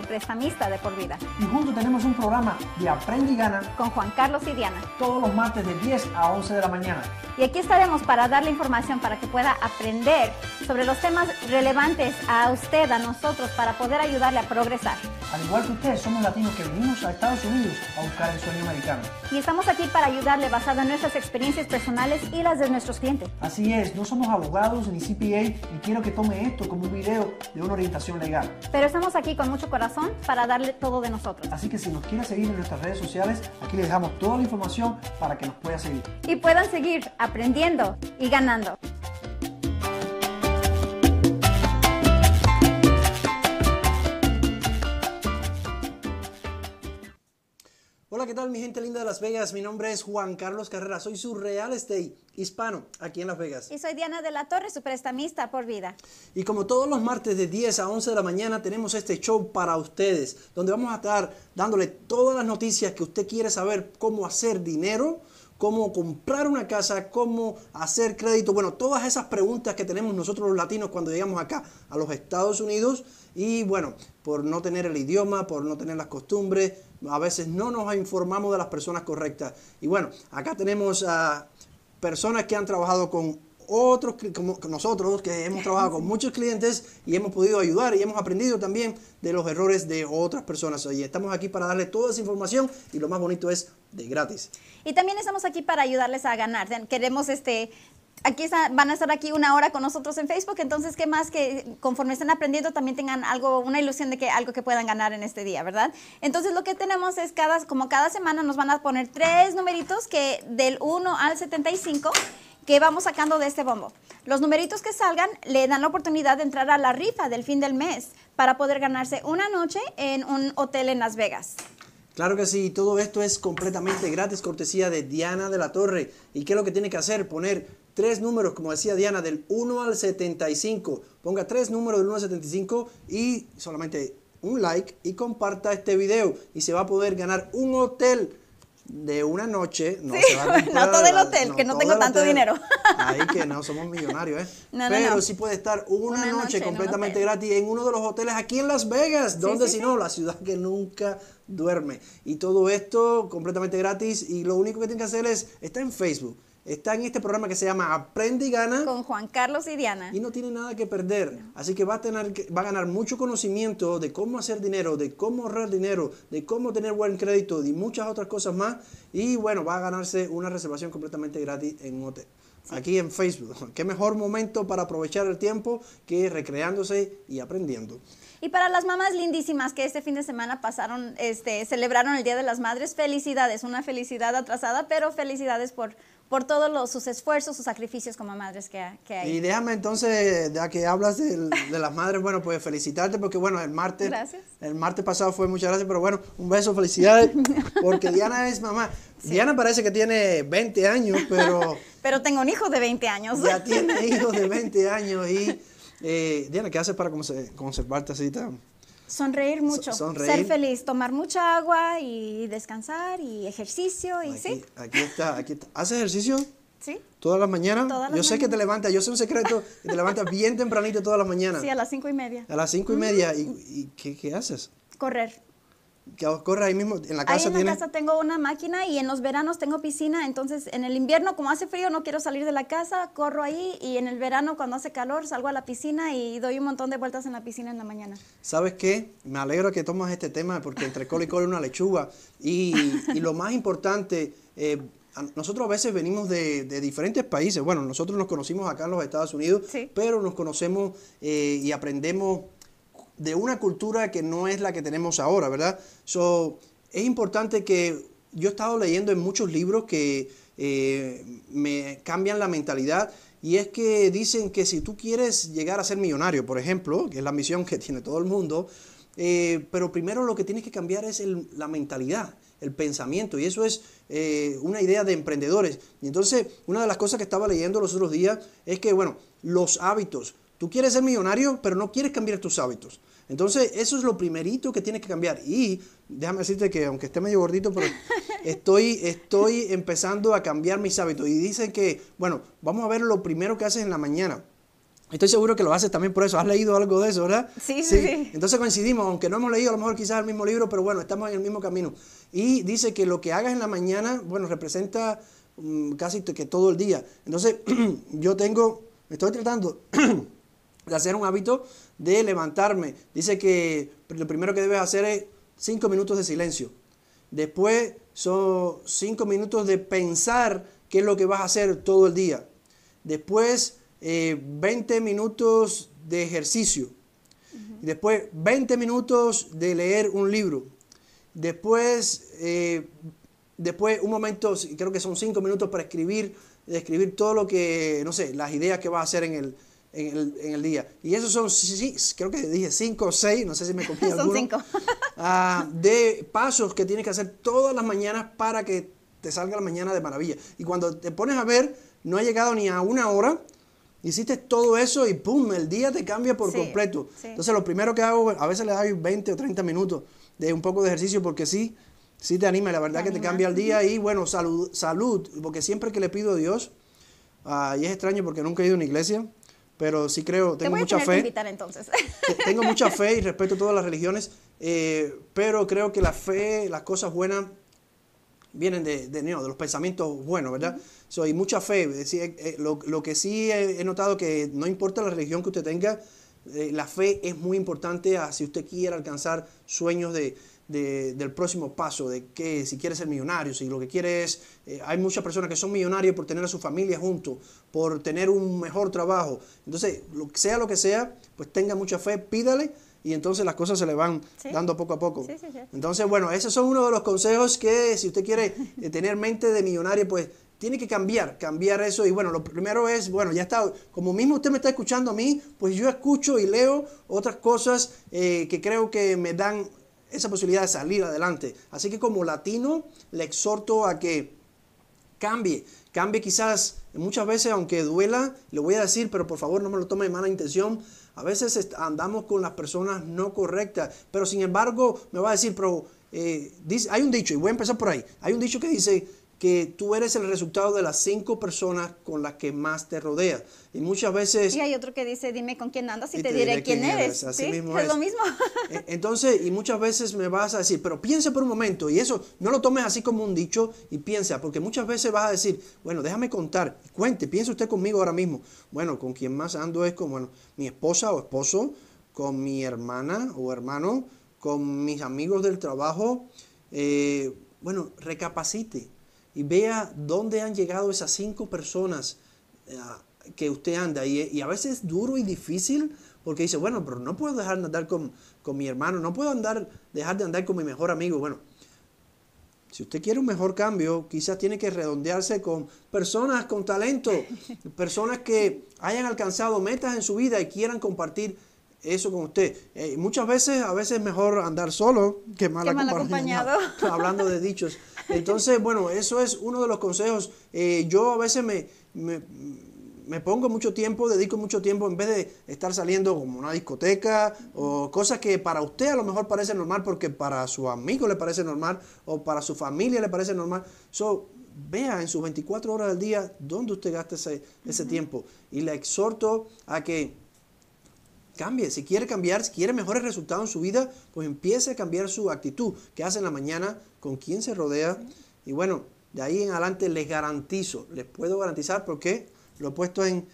su prestamista de por vida programa de Aprende y Gana con Juan Carlos y Diana. Todos los martes de 10 a 11 de la mañana. Y aquí estaremos para darle información para que pueda aprender sobre los temas relevantes a usted, a nosotros, para poder ayudarle a progresar. Al igual que ustedes, somos latinos que venimos a Estados Unidos a buscar el sueño americano. Y estamos aquí para ayudarle basado en nuestras experiencias personales y las de nuestros clientes. Así es, no somos abogados ni CPA y quiero que tome esto como un video de una orientación legal. Pero estamos aquí con mucho corazón para darle todo de nosotros. Así que si nos quiera seguir en nuestras redes sociales, aquí les dejamos toda la información para que nos pueda seguir. Y puedan seguir aprendiendo y ganando. Hola, ¿qué tal mi gente linda de Las Vegas? Mi nombre es Juan Carlos Carrera, soy su real estate hispano aquí en Las Vegas. Y soy Diana de la Torre, su prestamista por vida. Y como todos los martes de 10 a 11 de la mañana tenemos este show para ustedes, donde vamos a estar dándole todas las noticias que usted quiere saber, cómo hacer dinero, cómo comprar una casa, cómo hacer crédito, bueno, todas esas preguntas que tenemos nosotros los latinos cuando llegamos acá a los Estados Unidos y bueno, por no tener el idioma, por no tener las costumbres a veces no nos informamos de las personas correctas. Y bueno, acá tenemos a personas que han trabajado con otros, como nosotros, que hemos trabajado con muchos clientes y hemos podido ayudar y hemos aprendido también de los errores de otras personas. Y estamos aquí para darle toda esa información y lo más bonito es de gratis. Y también estamos aquí para ayudarles a ganar. Queremos este, aquí van a estar aquí una hora con nosotros en Facebook, entonces qué más que conforme estén aprendiendo también tengan algo, una ilusión de que algo que puedan ganar en este día, ¿verdad? Entonces lo que tenemos es cada, como cada semana nos van a poner tres numeritos que del 1 al 75 que vamos sacando de este bombo. Los numeritos que salgan le dan la oportunidad de entrar a la rifa del fin del mes para poder ganarse una noche en un hotel en Las Vegas. Claro que sí, todo esto es completamente gratis, cortesía de Diana de la Torre. ¿Y qué es lo que tiene que hacer? Poner tres números, como decía Diana, del 1 al 75. Ponga tres números del 1 al 75 y solamente un like y comparta este video y se va a poder ganar un hotel de una noche. No, todo el hotel, que no tengo tanto dinero. Ahí que no somos millonarios, ¿eh? Pero sí puede estar una, noche, completamente gratis en uno de los hoteles aquí en Las Vegas, donde si no, la ciudad que nunca duerme. Y todo esto completamente gratis y lo único que tiene que hacer es, estar en Facebook está en este programa que se llama Aprende y Gana. Con Juan Carlos y Diana. Y no tiene nada que perder. Así que va a, tener, va a ganar mucho conocimiento de cómo hacer dinero, de cómo ahorrar dinero, de cómo tener buen crédito y muchas otras cosas más. Y bueno, va a ganarse una reservación completamente gratis en un hotel. Aquí en Facebook. Qué mejor momento para aprovechar el tiempo que recreándose y aprendiendo. Y para las mamás lindísimas que este fin de semana pasaron, este, celebraron el Día de las Madres, felicidades, una felicidad atrasada, pero felicidades por, por todos sus esfuerzos, sus sacrificios como madres que, hay. Y déjame entonces, ya que hablas de, las madres, bueno, pues felicitarte porque bueno, el martes, el martes pasado fue muchas gracias, pero bueno, un beso, felicidades, porque Diana es mamá. Diana parece que tiene 20 años, pero... pero tengo un hijo de 20 años. Ya tiene hijos de 20 años y... Eh, Diana, ¿qué haces para conservarte así tan... Sonreír mucho, ser feliz, tomar mucha agua y descansar y ejercicio y sí. Aquí está, aquí ejercicio? Sí. ¿Todas las mañanas? yo sé que te levantas, yo sé un secreto, te levantas bien tempranito todas las mañanas. Sí, a las cinco y media. A las cinco y media. ¿Y, qué, qué haces? Correr que corra ahí mismo en la casa. en la casa tengo una máquina y en los veranos tengo piscina, entonces en el invierno como hace frío no quiero salir de la casa, corro ahí y en el verano cuando hace calor salgo a la piscina y doy un montón de vueltas en la piscina en la mañana. ¿Sabes qué? Me alegro que tomas este tema porque entre col y col una lechuga y, lo más importante... Eh, nosotros a veces venimos de, diferentes países. Bueno, nosotros nos conocimos acá en los Estados Unidos, pero nos conocemos eh, y aprendemos de una cultura que no es la que tenemos ahora, ¿verdad? es importante que yo he estado leyendo en muchos libros que eh, me cambian la mentalidad y es que dicen que si tú quieres llegar a ser millonario, por ejemplo, que es la misión que tiene todo el mundo, eh, pero primero lo que tienes que cambiar es la mentalidad, el pensamiento, y eso es eh, una idea de emprendedores. Y entonces, una de las cosas que estaba leyendo los otros días es que, bueno, los hábitos, Tú quieres ser millonario, pero no quieres cambiar tus hábitos. Entonces, eso es lo primerito que tienes que cambiar. Y déjame decirte que, aunque esté medio gordito, pero estoy, estoy empezando a cambiar mis hábitos. Y dicen que, bueno, vamos a ver lo primero que haces en la mañana. Estoy seguro que lo haces también por eso. ¿Has leído algo de eso, verdad? Sí, sí, Entonces coincidimos, aunque no hemos leído a lo mejor quizás el mismo libro, pero bueno, estamos en el mismo camino. Y dice que lo que hagas en la mañana, bueno, representa mm, casi que todo el día. Entonces, yo tengo, estoy tratando de hacer un hábito de levantarme. Dice que lo primero que debes hacer es cinco minutos de silencio. Después son cinco minutos de pensar qué es lo que vas a hacer todo el día. Después 20 eh, minutos de ejercicio. Después 20 minutos de leer un libro. Después, eh, después un momento, creo que son cinco minutos para escribir, escribir todo lo que, no sé, las ideas que vas a hacer en el, en el, día. Y esos son, creo que dije cinco o seis, no sé si me copié son cinco. Ah, de pasos que tienes que hacer todas las mañanas para que te salga la mañana de maravilla. Y cuando te pones a ver, no ha llegado ni a una hora, hiciste todo eso y pum, el día te cambia por completo. Entonces lo primero que hago, a veces le doy 20 o 30 minutos de un poco de ejercicio porque sí, sí te anima, la verdad que te cambia el día y bueno, salud, salud, porque siempre que le pido a Dios, ah, y es extraño porque nunca he ido a una iglesia, pero sí creo, tengo mucha fe. invitar, entonces. Tengo mucha fe y respeto todas las religiones, eh, pero creo que la fe, las cosas buenas vienen de, de, de los pensamientos buenos, ¿verdad? soy mucha fe. Eh, eh, lo, que sí he, notado notado que no importa la religión que usted tenga, la fe es muy importante si usted quiere alcanzar sueños de, del próximo paso, de que si quiere ser millonario, si lo que quiere es, eh, hay muchas personas que son millonarios por tener a su familia junto, por tener un mejor trabajo. Entonces, lo, sea lo que sea, pues tenga mucha fe, pídale y entonces las cosas se le van dando poco a poco. entonces, bueno, esos son uno de los consejos que si usted quiere eh, tener mente de millonario, pues tiene que cambiar, cambiar eso. Y bueno, lo primero es, bueno, ya está, como mismo usted me está escuchando a mí, pues yo escucho y leo otras cosas eh, que creo que me dan esa posibilidad de salir adelante. Así que como latino le exhorto a que cambie, cambie quizás muchas veces aunque duela, le voy a decir, pero por favor no me lo tome de mala intención. A veces andamos con las personas no correctas, pero sin embargo me va a decir, pero eh, hay un dicho, y voy a empezar por ahí, hay un dicho que dice, que tú eres el resultado de las cinco personas con las que más te rodeas. Y muchas veces... Y hay otro que dice, dime con quién andas y, te, diré, quién, eres. es, lo mismo. E, entonces, y muchas veces me vas a decir, pero piense por un momento, y eso no lo tomes así como un dicho y piensa, porque muchas veces vas a decir, bueno, déjame contar, cuente, piense usted conmigo ahora mismo. Bueno, con quien más ando es con mi esposa o esposo, con mi hermana o hermano, con mis amigos del trabajo. Eh, bueno, recapacite y vea dónde han llegado esas cinco personas eh, que usted anda. Y, y, a veces es duro y difícil porque dice, bueno, pero no puedo dejar de andar con, mi hermano, no puedo andar, dejar de andar con mi mejor amigo. Bueno, si usted quiere un mejor cambio, quizás tiene que redondearse con personas con talento, personas que hayan alcanzado metas en su vida y quieran compartir eso con usted. Eh, muchas veces, a veces es mejor andar solo que mal, acompañado. Hablando de dichos. Entonces, bueno, eso es uno de los consejos. Eh, yo a veces me, me, pongo mucho tiempo, dedico mucho tiempo en vez de estar saliendo como una discoteca o cosas que para usted a lo mejor parece normal porque para su amigo le parece normal o para su familia le parece normal. So, vea en sus 24 horas del día dónde usted gasta ese, ese tiempo. Y le exhorto a que cambie. Si quiere cambiar, si quiere mejores resultados en su vida, pues empiece a cambiar su actitud. ¿Qué hace en la mañana? ¿Con quién se rodea? Y bueno, de ahí en adelante les garantizo, les puedo garantizar porque lo he puesto en,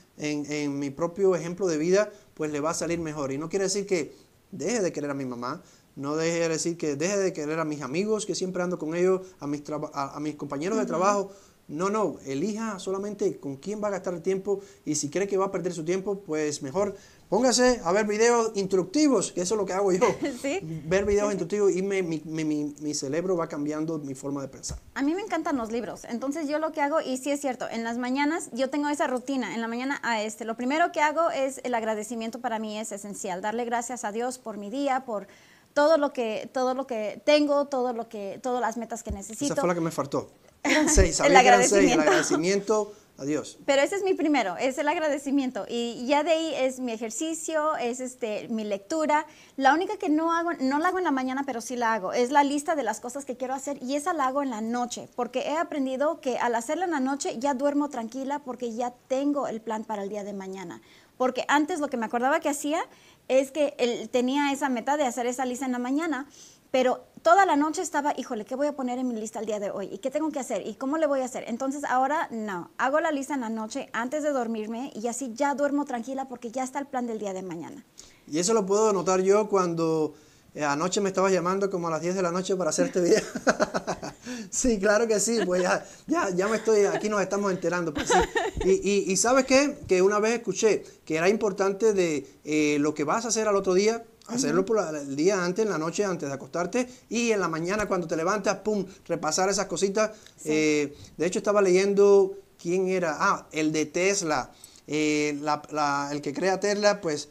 mi propio ejemplo de vida, pues le va a salir mejor. Y no quiere decir que deje de querer a mi mamá, no deje de decir que deje de querer a mis amigos, que siempre ando con ellos, a mis, a, mis compañeros de trabajo. No, no, elija solamente con quién va a gastar el tiempo y si cree que va a perder su tiempo, pues mejor Póngase a ver videos instructivos, que eso es lo que hago yo. Ver videos instructivos y mi, cerebro va cambiando mi forma de pensar. A mí me encantan los libros, entonces yo lo que hago, y sí es cierto, en las mañanas yo tengo esa rutina, en la mañana a este, lo primero que hago es el agradecimiento para mí es esencial, darle gracias a Dios por mi día, por todo lo que, todo lo que tengo, todo lo que, todas las metas que necesito. Esa fue la que me faltó. el agradecimiento Adiós. Pero ese es mi primero, es el agradecimiento. Y ya de ahí es mi ejercicio, es este, mi lectura. La única que no hago, no la hago en la mañana, pero sí la hago, es la lista de las cosas que quiero hacer y esa la hago en la noche, porque he aprendido que al hacerla en la noche ya duermo tranquila porque ya tengo el plan para el día de mañana. Porque antes lo que me acordaba que hacía es que tenía esa meta de hacer esa lista en la mañana pero toda la noche estaba, híjole, ¿qué voy a poner en mi lista el día de hoy? ¿Y qué tengo que hacer? ¿Y cómo le voy a hacer? Entonces ahora no, hago la lista en la noche antes de dormirme y así ya duermo tranquila porque ya está el plan del día de mañana. Y eso lo puedo notar yo cuando eh, anoche me estabas llamando como a las 10 de la noche para hacerte este video. sí, claro que sí, pues ya, ya, ya, me estoy, aquí nos estamos enterando. Pues y, y, sabes qué? Que una vez escuché que era importante de eh, lo que vas a hacer al otro día Hacerlo por el día antes, en la noche antes de acostarte y en la mañana cuando te levantas, pum, repasar esas cositas. Eh, de hecho, estaba leyendo quién era, ah, el de Tesla, eh, el que crea Tesla, pues...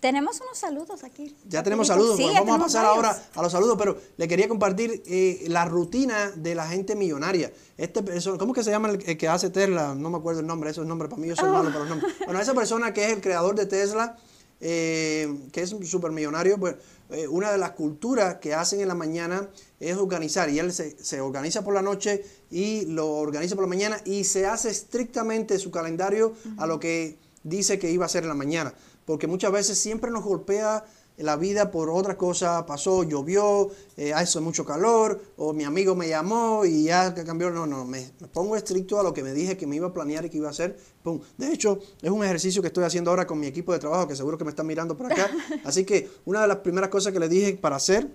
Tenemos unos saludos aquí. Ya tenemos saludos, vamos a pasar ahora a los saludos, pero le quería compartir eh, la rutina de la gente millonaria. Este, ¿Cómo que se llama el, que hace Tesla? No me acuerdo el nombre, esos nombre para mí, yo soy ah. malo para los nombres. Bueno, esa persona que es el creador de Tesla... Eh, que es super millonario, pues, eh, una de las culturas que hacen en la mañana es organizar. Y él se, organiza por la noche y lo organiza por la mañana y se hace estrictamente su calendario a lo que dice que iba a hacer en la mañana. Porque muchas veces siempre nos golpea la vida por otra cosa pasó, llovió, eh, hace ah, mucho calor, o mi amigo me llamó y ya cambió. No, no, me, pongo estricto a lo que me dije que me iba a planear y que iba a hacer. Pum. De hecho, es un ejercicio que estoy haciendo ahora con mi equipo de trabajo, que seguro que me están mirando por acá. Así que una de las primeras cosas que le dije para hacer...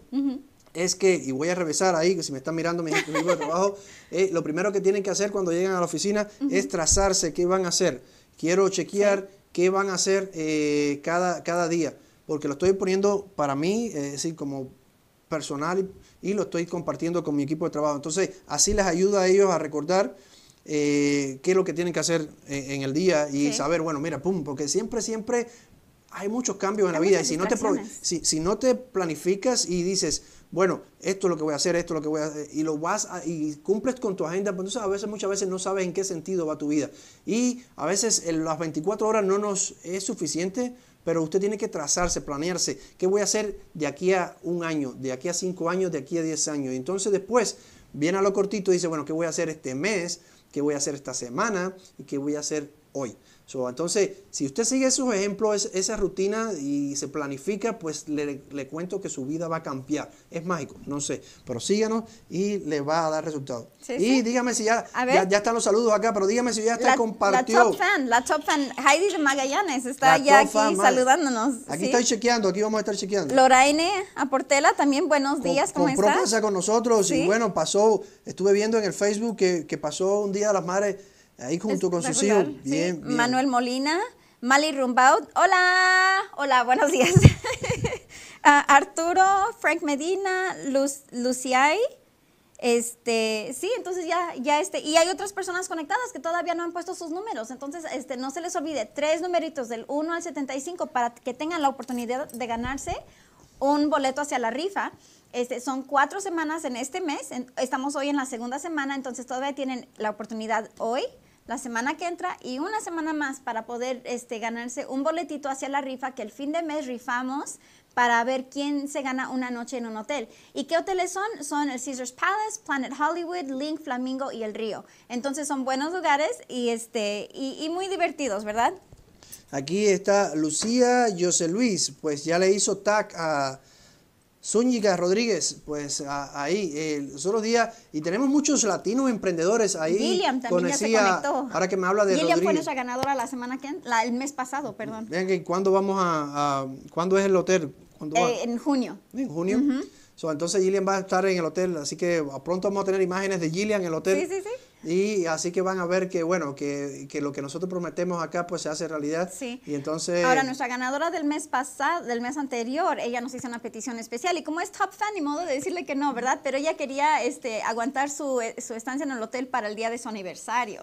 es que, y voy a revisar ahí, que si me están mirando mi equipo de trabajo, eh, lo primero que tienen que hacer cuando llegan a la oficina es trazarse qué van a hacer. Quiero chequear qué van a hacer eh, cada, cada día porque lo estoy poniendo para mí, eh, es decir, como personal y, lo estoy compartiendo con mi equipo de trabajo. Entonces, así les ayuda a ellos a recordar eh, qué es lo que tienen que hacer eh, en, el día y saber, bueno, mira, pum, porque siempre, siempre hay muchos cambios en la vida y si no, te, si, no te planificas y dices, bueno, esto es lo que voy a hacer, esto es lo que voy a hacer, y lo vas y cumples con tu agenda, pues entonces a veces muchas veces no sabes en qué sentido va tu vida. Y a veces las 24 horas no nos es suficiente pero usted tiene que trazarse, planearse, ¿qué voy a hacer de aquí a un año, de aquí a cinco años, de aquí a diez años? Y entonces después viene a lo cortito y dice, bueno, ¿qué voy a hacer este mes? ¿Qué voy a hacer esta semana? ¿Y qué voy a hacer hoy? entonces, si usted sigue esos ejemplos, esa rutina y se planifica, pues le, cuento que su vida va a cambiar. Es mágico, no sé. Pero síganos y le va a dar resultados. y dígame si ya, ya, ya, están los saludos acá, pero dígame si ya está compartido. La top fan, la top fan, Heidi de Magallanes está ya aquí saludándonos. Aquí estoy chequeando, aquí vamos a estar chequeando. Loraine Aportela también, buenos días, ¿cómo estás. con nosotros y bueno, pasó, estuve viendo en el Facebook que, que pasó un día de las madres Ahí junto con sus hijos. Bien, Manuel Molina, Mali Rumbaud. Hola, hola, buenos días. Ah, Arturo, Frank Medina, Luz, Luciay. Este, sí, entonces ya, ya este, y hay otras personas conectadas que todavía no han puesto sus números, entonces este, no se les olvide, tres numeritos del 1 al 75 para que tengan la oportunidad de ganarse un boleto hacia la rifa. Este, son cuatro semanas en este mes, estamos hoy en la segunda semana, entonces todavía tienen la oportunidad hoy, la semana que entra y una semana más para poder este, ganarse un boletito hacia la rifa que el fin de mes rifamos para ver quién se gana una noche en un hotel. ¿Y qué hoteles son? Son el Caesars Palace, Planet Hollywood, Link, Flamingo y El Río. Entonces son buenos lugares y, este, y, y muy divertidos, ¿verdad? Aquí está Lucía José Luis, pues ya le hizo tag a Zúñiga Rodríguez, pues ahí, eh, los otros días, y tenemos muchos latinos emprendedores ahí. William también ya se conectó. Ahora que me habla de William fue nuestra ganadora la semana que, la, el mes pasado, perdón. Vean que cuándo vamos a, cuándo es el hotel. Eh, en junio. En junio. entonces Gillian va a estar en el hotel, así que pronto vamos a tener imágenes de Gillian en el hotel. Sí, sí, sí. Y así que van a ver que, bueno, que, lo que nosotros prometemos acá pues se hace realidad. Sí. Y entonces... Ahora, nuestra ganadora del mes pasado, del mes anterior, ella nos hizo una petición especial. Y como es top fan, y modo de decirle que no, ¿verdad? Pero ella quería este, aguantar su, eh, su estancia en el hotel para el día de su aniversario.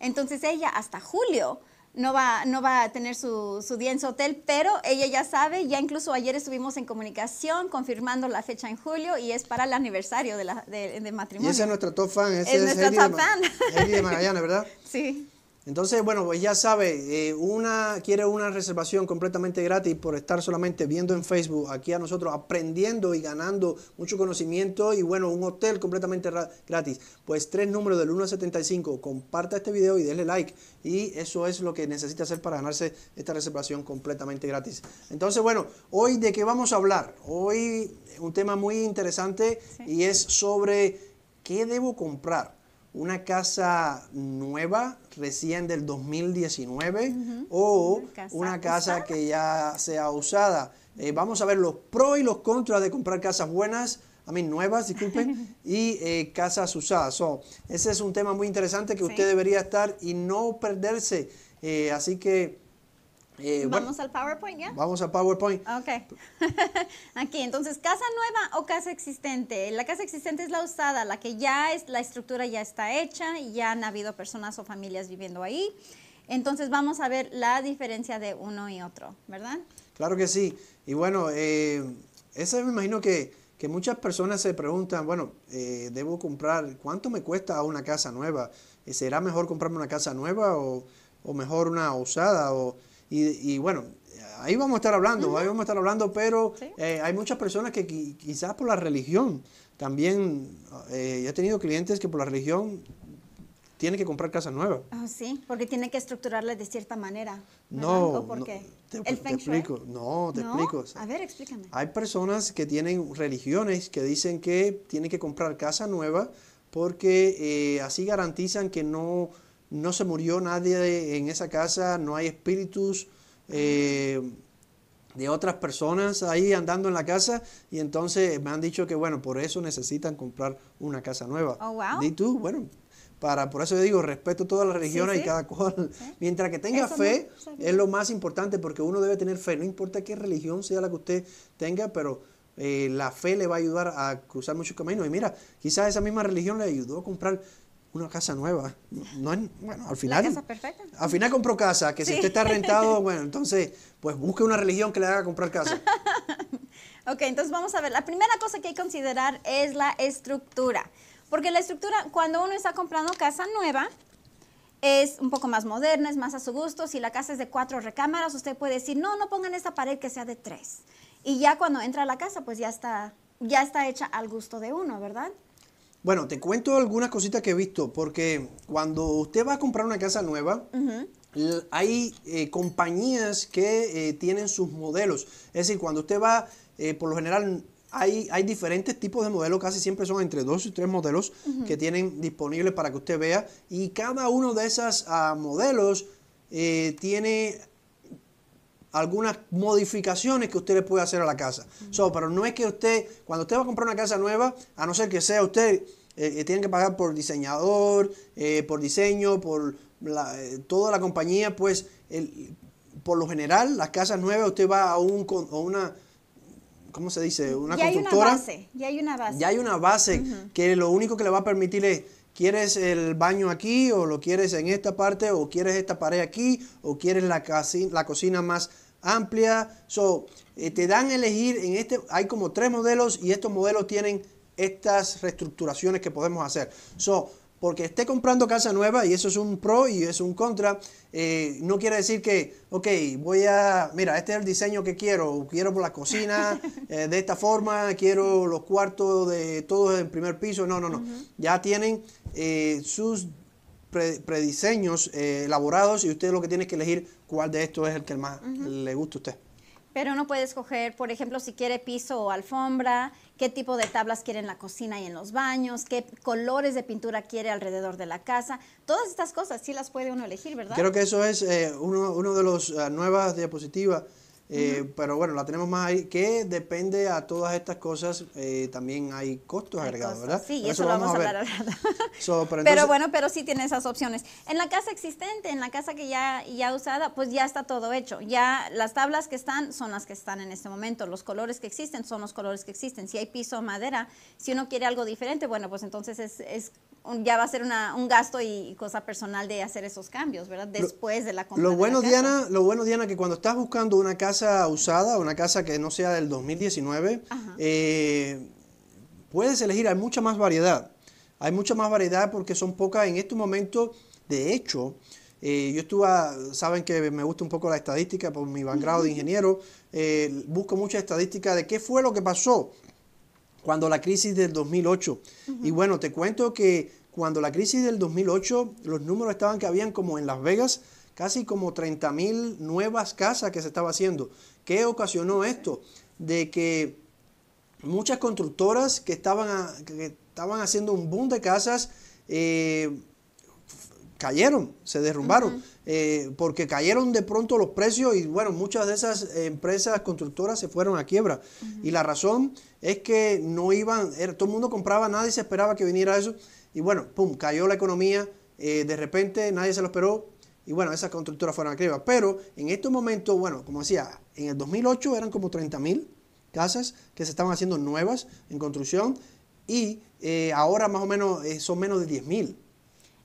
Entonces ella hasta julio no va, no va a tener su, día en su hotel, pero ella ya sabe, ya incluso ayer estuvimos en comunicación confirmando la fecha en julio y es para el aniversario de, de, matrimonio. Y esa es nuestra top fan, es, es top de, fan. ¿verdad? Sí. Entonces, bueno, pues ya sabe, eh, una quiere una reservación completamente gratis por estar solamente viendo en Facebook aquí a nosotros aprendiendo y ganando mucho conocimiento y bueno, un hotel completamente gratis. Pues tres números del 1 a 75, comparta este video y denle like y eso es lo que necesita hacer para ganarse esta reservación completamente gratis. Entonces, bueno, hoy de qué vamos a hablar? Hoy un tema muy interesante y es sobre qué debo comprar una casa nueva, recién del 2019 o una casa que ya sea usada. Eh, vamos a ver los pros y los contras de comprar casas buenas, a mí nuevas, disculpen, y eh, casas usadas. ese es un tema muy interesante que usted debería estar y no perderse. Eh, así que eh, vamos al PowerPoint ya. Vamos al PowerPoint. Ok. Aquí, entonces, casa nueva o casa existente. La casa existente es la usada, la que ya es, la estructura ya está hecha, y ya han habido personas o familias viviendo ahí. Entonces vamos a ver la diferencia de uno y otro, ¿verdad? Claro que sí. Y bueno, eh, eso me imagino que, muchas personas se preguntan, bueno, eh, debo comprar, ¿cuánto me cuesta una casa nueva? ¿Será mejor comprarme una casa nueva o, o mejor una usada? O, y, bueno, ahí vamos a estar hablando, ahí vamos a estar hablando, pero eh, hay muchas personas que quizás por la religión también, eh, he tenido clientes que por la religión tienen que comprar casa nueva. Oh, sí, porque tienen que estructurarla de cierta manera. No, ¿Por Te, ¿El explico. No, te explico. a ver, explícame. Hay personas que tienen religiones que dicen que tienen que comprar casa nueva porque eh, así garantizan que no no se murió nadie en esa casa, no hay espíritus eh, de otras personas ahí andando en la casa y entonces me han dicho que bueno, por eso necesitan comprar una casa nueva. ¿Y oh, tú? Bueno, para, por eso yo digo, respeto todas las religiones y cada cual. Mientras que tenga fe, es lo más importante porque uno debe tener fe, no importa qué religión sea la que usted tenga, pero eh, la fe le va a ayudar a cruzar muchos caminos. Y mira, quizás esa misma religión le ayudó a comprar una casa nueva. No, bueno, al final. Al final compró casa, que si usted está rentado, bueno, entonces, pues busque una religión que le haga comprar casa. ok, entonces vamos a ver. La primera cosa que hay que considerar es la estructura. Porque la estructura, cuando uno está comprando casa nueva, es un poco más moderna, es más a su gusto. Si la casa es de cuatro recámaras, usted puede decir, no, no pongan esa pared que sea de tres. Y ya cuando entra a la casa, pues ya está, ya está hecha al gusto de uno, ¿verdad? Bueno, te cuento algunas cositas que he visto, porque cuando usted va a comprar una casa nueva, hay eh, compañías que eh, tienen sus modelos. Es decir, cuando usted va, eh, por lo general hay, hay, diferentes tipos de modelos, casi siempre son entre dos y tres modelos que tienen disponibles para que usted vea. Y cada uno de esos ah, modelos tiene algunas modificaciones que usted le puede hacer a la casa. pero no es que usted, cuando usted va a comprar una casa nueva, a no ser que sea usted eh, eh, tienen que pagar por diseñador, eh, por diseño, por toda la compañía, pues por lo general las casas nuevas usted va a, un, una, ¿cómo se dice? Una ya constructora. Hay una base, ya hay una base. Ya hay una base que lo único que le va a permitir es, ¿quieres el baño aquí o lo quieres en esta parte o quieres esta pared aquí o quieres la, la cocina más amplia? So, te dan a elegir en este, hay como tres modelos y estos modelos tienen estas reestructuraciones que podemos hacer. So, porque esté comprando casa nueva y eso es un pro y es un contra, eh, no quiere decir que, ok, voy a, mira, este es el diseño que quiero, quiero por la cocina eh, de esta forma, quiero los cuartos de todos en primer piso, no, no, no, ya tienen eh, sus prediseños elaborados y usted lo que tiene que elegir cuál de estos es el que más le gusta a usted pero uno puede escoger, por ejemplo, si quiere piso o alfombra, qué tipo de tablas quiere en la cocina y en los baños, qué colores de pintura quiere alrededor de la casa. Todas estas cosas sí las puede uno elegir, ¿verdad? Creo que eso es eh, uno, de las ah, nuevas diapositivas eh, pero bueno, la tenemos más ahí, que depende a todas estas cosas, eh, también hay costos agregados, ¿verdad? Sí, eso, lo vamos, a hablar. pero, bueno, pero sí tiene esas opciones. En la casa existente, en la casa que ya, ya usada, pues ya está todo hecho. Ya las tablas que están son las que están en este momento, los colores que existen son los colores que existen. Si hay piso madera, si uno quiere algo diferente, bueno, pues entonces es, es ya va a ser una, un gasto y, cosa personal de hacer esos cambios, ¿verdad? Después de la compra. Lo bueno, Diana, lo bueno, Diana, que cuando estás buscando una casa, usada, una casa que no sea del 2019, eh, puedes elegir, hay mucha más variedad. Hay mucha más variedad porque son pocas en este momento, De hecho, eh, yo estuve, saben que me gusta un poco la estadística por mi grado de ingeniero, eh, busco mucha estadística de qué fue lo que pasó cuando la crisis del 2008. Y bueno, te cuento que cuando la crisis del 2008, los números estaban que habían como en Las Vegas, casi como 30 mil nuevas casas que se estaba haciendo. ¿Qué ocasionó esto? De que muchas constructoras que estaban, que estaban haciendo un boom de casas eh, cayeron, se derrumbaron, eh, porque cayeron de pronto los precios y bueno, muchas de esas empresas constructoras se fueron a quiebra. Y la razón es que no iban, todo el mundo compraba, nadie se esperaba que viniera eso. Y bueno, pum, cayó la economía, eh, de repente nadie se lo esperó, y bueno, esas constructoras fueron activas. Pero en estos momentos, bueno, como decía, en el 2008 eran como 30.000 casas que se estaban haciendo nuevas en construcción y eh, ahora más o menos eh, son menos de 10.000.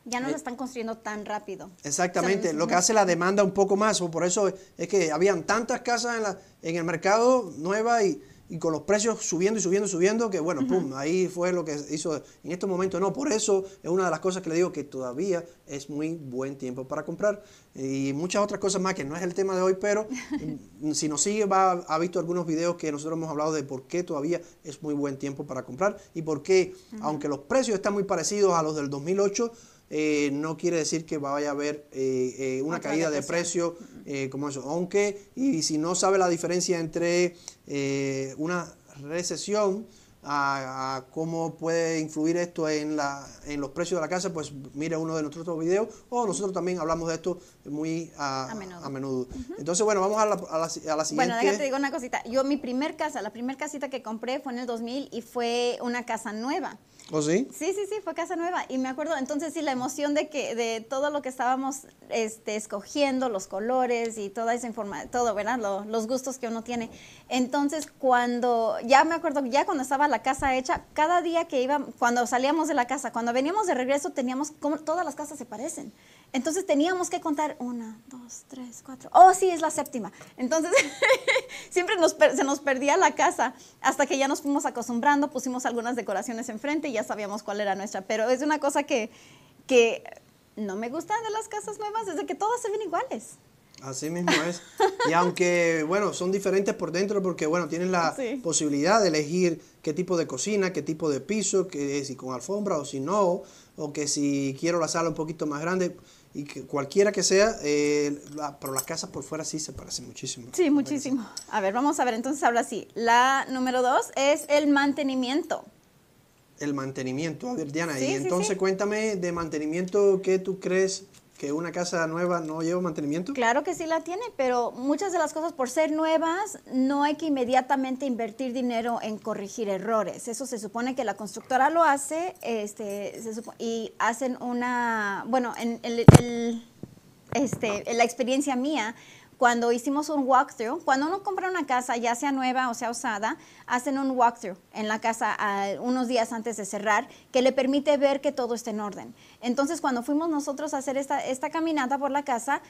Ya no se eh, están construyendo tan rápido. Exactamente, lo que hace la demanda un poco más, o por eso es que habían tantas casas en, en el mercado nuevas y y con los precios subiendo y subiendo y subiendo, que bueno, pum, ahí fue lo que hizo en estos momentos. No, por eso es una de las cosas que le digo que todavía es muy buen tiempo para comprar y muchas otras cosas más que no es el tema de hoy, pero si nos sigue va, ha visto algunos videos que nosotros hemos hablado de por qué todavía es muy buen tiempo para comprar y por qué, aunque los precios están muy parecidos a los del 2008, eh, no quiere decir que vaya a haber eh, eh, una caída de precio como eso. Aunque, y si no sabe la diferencia entre una recesión, a, cómo puede influir esto en, los precios de la casa, pues mire uno de nuestros otros videos o nosotros también hablamos de esto muy a, menudo. Entonces, bueno, vamos a la, siguiente. Bueno, déjate digo una cosita. Yo mi primer casa, la primera casita que compré fue en el 2000 y fue una casa nueva. ¿O sí? Sí, sí, sí, fue Casa Nueva. Y me acuerdo, entonces sí, la emoción de que de todo lo que estábamos este, escogiendo, los colores y toda esa información, todo, ¿verdad? los gustos que uno tiene. Entonces, cuando, ya me acuerdo, ya cuando estaba la casa hecha, cada día que iba, cuando salíamos de la casa, cuando veníamos de regreso, teníamos, como todas las casas se parecen. Entonces teníamos que contar una, dos, tres, cuatro. Oh, sí, es la séptima. Entonces siempre se nos perdía la casa hasta que ya nos fuimos acostumbrando, pusimos algunas decoraciones enfrente y sabíamos cuál era nuestra, pero es una cosa que, que no me gusta de las casas nuevas, es de que todas se ven iguales. Así mismo es. Y aunque, bueno, son diferentes por dentro porque, bueno, tienen la posibilidad de elegir qué tipo de cocina, qué tipo de piso, que si con alfombra o si no, o que si quiero la sala un poquito más grande y que cualquiera que sea, eh, pero las casas por fuera sí se parecen muchísimo. Sí, muchísimo. A ver, vamos a ver, entonces habla así. La número dos es el mantenimiento el mantenimiento. A ver, Diana, y entonces cuéntame de mantenimiento que tú crees que una casa nueva no lleva mantenimiento? Claro que sí la tiene, pero muchas de las cosas por ser nuevas no hay que inmediatamente invertir dinero en corregir errores. Eso se supone que la constructora lo hace este, y hacen una, bueno, en este, en la experiencia mía cuando hicimos un walkthrough, cuando uno compra una casa, ya sea nueva o sea usada, hacen un walkthrough en la casa ah, unos días antes de cerrar, que le permite ver que todo está en orden. Entonces, cuando fuimos nosotros a hacer esta caminata por la casa,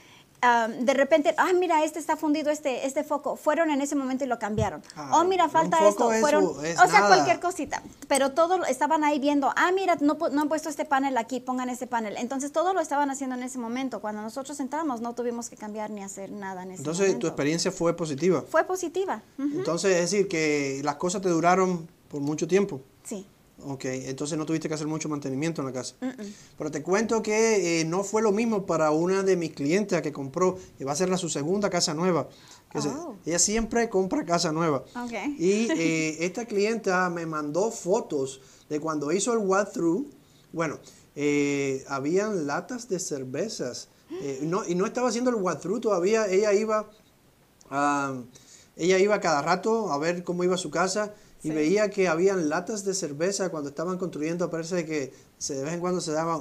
de repente, ah, mira, este está fundido, este, este foco, fueron en ese momento y lo cambiaron. Ah, oh, mira, falta esto, fueron, o sea, cualquier cosita. Pero todos estaban ahí viendo, ah, mira, no, no han puesto este panel aquí, pongan ese panel. Entonces, todo lo estaban haciendo en ese momento. Cuando nosotros entramos, no tuvimos que cambiar ni hacer nada en ese Entonces, tu experiencia fue positiva. Fue positiva. Entonces, es decir, que las cosas te duraron por mucho tiempo. Sí. Ok, entonces no tuviste que hacer mucho mantenimiento en la casa. Pero te cuento que eh, no fue lo mismo para una de mis clientes que compró, que va a ser su segunda casa nueva. Oh. ella siempre compra casa nueva. Okay. Y eh, esta clienta me mandó fotos de cuando hizo el walkthrough. Bueno, eh, habían latas de cervezas. y no estaba haciendo el walkthrough todavía. Ella iba, ah, ella iba cada rato a ver cómo iba su casa y veía que habían latas de cerveza cuando estaban construyendo, parece que se, de vez en cuando se daban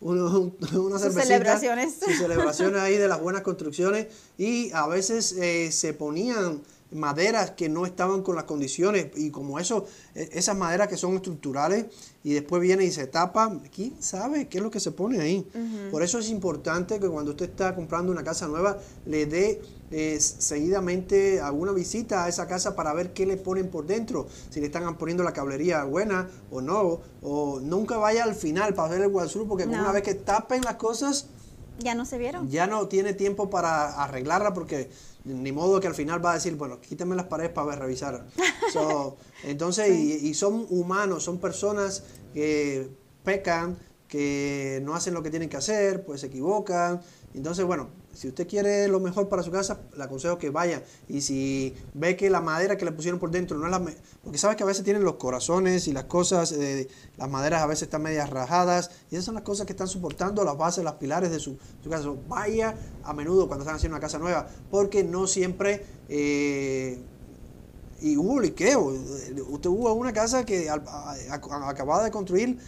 unas celebraciones. celebraciones ahí de las buenas construcciones y a veces eh, se ponían maderas que no estaban con las condiciones y como eso, e, esas maderas que son estructurales y después viene y se tapa, ¿quién sabe qué es lo que se pone ahí? Por eso es importante que cuando usted está comprando una casa nueva, le dé eh, seguidamente alguna visita a esa casa para ver qué le ponen por dentro, si le están poniendo la cablería buena o no, o nunca vaya al final para ver el guasur, porque una vez que tapen las cosas... Ya no se vieron. Ya no tiene tiempo para arreglarla porque ni modo que al final va a decir, bueno, quíteme las paredes para ver revisar. entonces, y, y, son humanos, son personas que pecan, que no hacen lo que tienen que hacer, pues se equivocan, entonces, bueno, si usted quiere lo mejor para su casa, le aconsejo que vaya. Y si ve que la madera que le pusieron por dentro no es la... Porque sabes que a veces tienen los corazones y las cosas, eh, las maderas a veces están medias rajadas. Y esas son las cosas que están soportando las bases, las pilares de su, su casa. Vaya a menudo cuando están haciendo una casa nueva, porque no siempre... Eh, y hubo liqueo. Usted hubo una casa que acabada de construir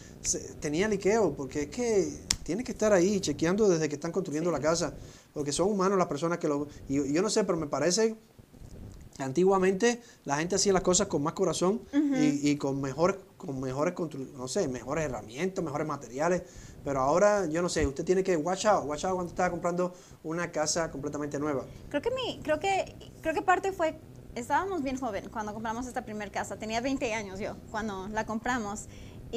tenía liqueo, porque es que tiene que estar ahí chequeando desde que están construyendo la casa, porque son humanos las personas que lo... Y yo no sé, pero me parece antiguamente la gente hacía las cosas con más corazón y, con mejor con mejores no sé mejores herramientas mejores materiales pero ahora yo no sé usted tiene que watch out watch out cuando estaba comprando una casa completamente nueva creo que mi creo que creo que parte fue estábamos bien joven cuando compramos esta primera casa tenía 20 años yo cuando la compramos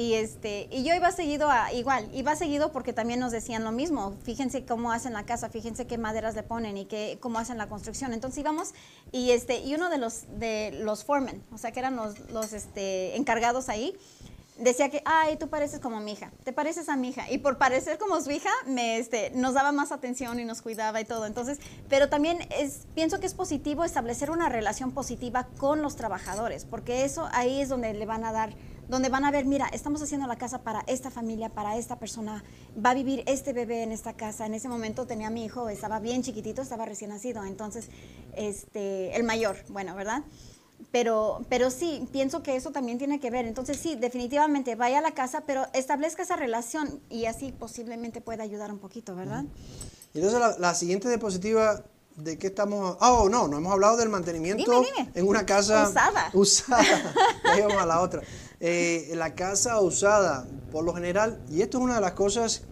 y, este, y yo iba seguido a, igual, iba seguido porque también nos decían lo mismo, fíjense cómo hacen la casa, fíjense qué maderas le ponen y qué, cómo hacen la construcción. Entonces íbamos y, este, y uno de los, de los foremen, o sea que eran los, este, encargados ahí, decía que, ay, tú pareces como mi hija, te pareces a mi hija. Y por parecer como su hija, me, este, nos daba más atención y nos cuidaba y todo. Entonces, pero también es, pienso que es positivo establecer una relación positiva con los trabajadores, porque eso ahí es donde le van a dar donde van a ver, mira, estamos haciendo la casa para esta familia, para esta persona, va a vivir este bebé en esta casa. En ese momento tenía mi hijo, estaba bien chiquitito, estaba recién nacido, entonces, este, el mayor, bueno, ¿verdad? Pero, pero sí, pienso que eso también tiene que ver. Entonces, sí, definitivamente, vaya a la casa, pero establezca esa relación y así posiblemente pueda ayudar un poquito, ¿verdad? Y Entonces, la, siguiente diapositiva ¿De qué estamos? Oh, no, no hemos hablado del mantenimiento en una casa usada. Usada. a la otra. Eh, la casa usada, por lo general, y esto es una de las cosas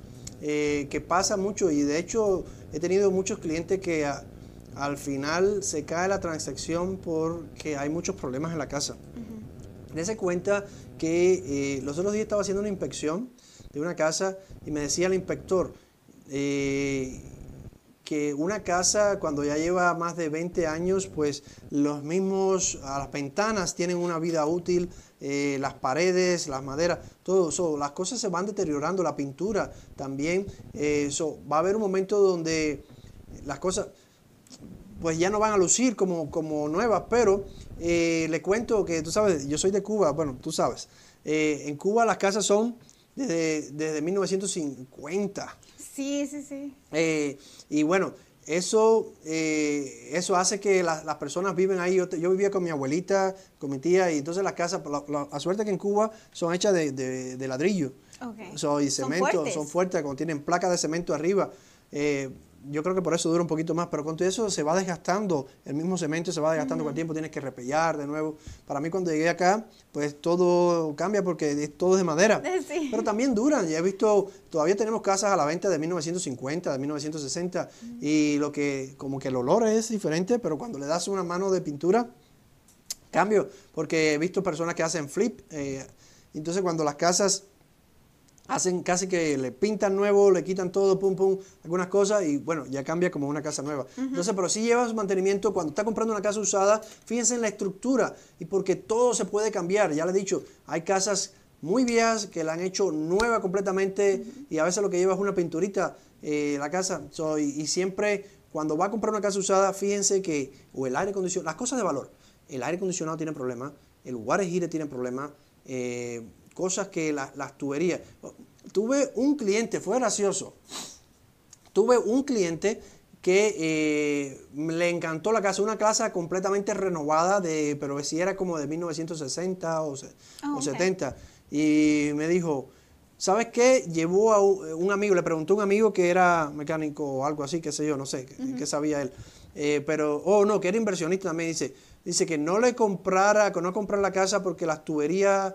eh, que pasa mucho, y de hecho he tenido muchos clientes que al final se cae la transacción porque hay muchos problemas en la casa. Dese cuenta que eh, los otros días estaba haciendo una inspección de una casa y me decía el inspector, que una casa cuando ya lleva más de 20 años, pues los mismos, a las ventanas tienen una vida útil, eh, las paredes, las maderas, todo eso, las cosas se van deteriorando, la pintura también, eso, eh, va a haber un momento donde las cosas pues ya no van a lucir como, como nuevas, pero eh, le cuento que tú sabes, yo soy de Cuba, bueno, tú sabes, en Cuba las casas son desde, 1950. Sí, sí, sí. y bueno, eso, eh, eso hace que las personas viven ahí. Yo, vivía con mi abuelita, con mi tía, y entonces las casas, la, suerte que en Cuba son hechas de, ladrillo. y cemento, son fuertes. son tienen contienen placas de cemento arriba. Eh, yo creo que por eso dura un poquito más, pero con todo eso se va desgastando, el mismo cemento se va desgastando con el tiempo, tienes que repellar de nuevo. Para mí cuando llegué acá, pues todo cambia porque es todo de madera, pero también duran, ya he visto, todavía tenemos casas a la venta de 1950, de 1960, y lo que, como que el olor es diferente, pero cuando le das una mano de pintura, cambio, porque he visto personas que hacen flip, eh, entonces cuando las casas hacen casi que le pintan nuevo, le quitan todo, pum, pum, algunas cosas y bueno, ya cambia como una casa nueva. Entonces, pero si llevas mantenimiento, cuando está comprando una casa usada, fíjense en la estructura y porque todo se puede cambiar, ya le he dicho, hay casas muy viejas que la han hecho nueva completamente y a veces lo que lleva es una pinturita eh, la casa y, siempre cuando va a comprar una casa usada, fíjense que o el aire acondicionado, las cosas de valor, el aire acondicionado tiene problema el water heater tiene problema eh, cosas que las tuberías. Tuve un cliente, fue gracioso. Tuve un cliente que eh, le encantó la casa, una casa completamente renovada, de, pero si era como de 1960 o, 70. Ah, y me dijo, ¿sabes qué? Llevó a eh, un amigo, le preguntó a un amigo que era mecánico o algo así, qué sé yo, no sé, qué sabía él. Eh, pero, oh no, que era inversionista me dice, dice que no le comprara, que no comprara la casa porque las tuberías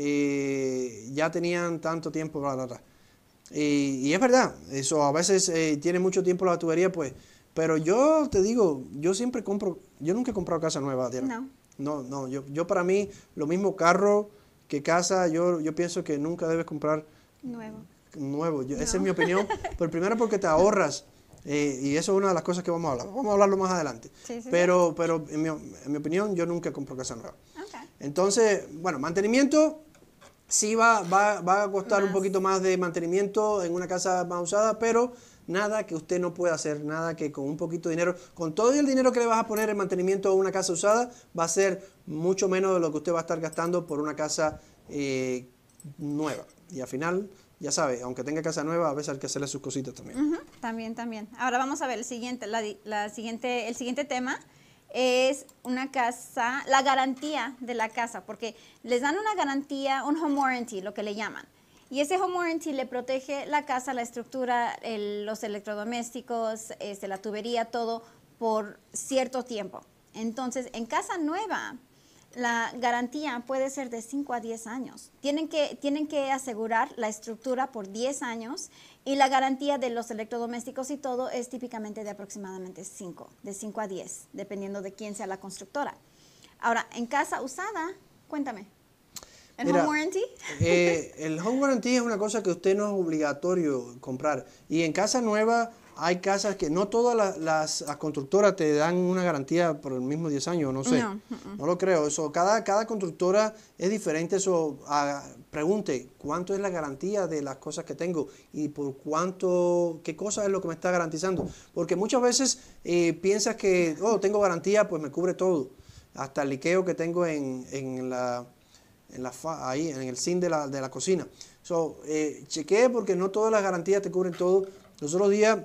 eh, ya tenían tanto tiempo, para Y, es verdad, eso a veces eh, tiene mucho tiempo la tubería, pues. Pero yo te digo, yo siempre compro, yo nunca he comprado casa nueva, No. No, no, yo, yo para mí, lo mismo carro que casa, yo, yo pienso que nunca debes comprar nuevo. Nuevo, esa es mi opinión. Pero primero porque te ahorras. Eh, y eso es una de las cosas que vamos a hablar. Vamos a hablarlo más adelante. pero pero en mi, opinión, yo nunca compro casa nueva. Entonces, bueno, mantenimiento, Sí va, va, va a costar un poquito más de mantenimiento en una casa más usada, pero nada que usted no pueda hacer, nada que con un poquito de dinero, con todo el dinero que le vas a poner en mantenimiento a una casa usada, va a ser mucho menos de lo que usted va a estar gastando por una casa eh, nueva. Y al final, ya sabe, aunque tenga casa nueva, a veces hay que hacerle sus cositas también. También, también. Ahora vamos a ver el siguiente, la siguiente, el siguiente tema es una casa, la garantía de la casa, porque les dan una garantía, un home warranty, lo que le llaman. Y ese home warranty le protege la casa, la estructura, los electrodomésticos, este, la tubería, todo por cierto tiempo. Entonces, en casa nueva, la garantía puede ser de 5 a 10 años. Tienen que, tienen que asegurar la estructura por 10 años y la garantía de los electrodomésticos y todo es típicamente de aproximadamente 5, de 5 a 10, dependiendo de quién sea la constructora. Ahora, en casa usada, cuéntame. ¿El home warranty? Eh, el home warranty es una cosa que usted no es obligatorio comprar. Y en casa nueva hay casas que no todas las, las, constructoras te dan una garantía por el mismo 10 años, no sé. Uh-uh. No, lo creo. Eso, cada, cada constructora es diferente. Eso, ah, pregunte, ¿cuánto es la garantía de las cosas que tengo? ¿Y por cuánto, qué cosa es lo que me está garantizando? Porque muchas veces eh, piensas que, oh, tengo garantía, pues me cubre todo. Hasta el liqueo que tengo en, la, la ahí, en el zinc de la, de la cocina. So, eh, chequee porque no todas las garantías te cubren todo. Los otros días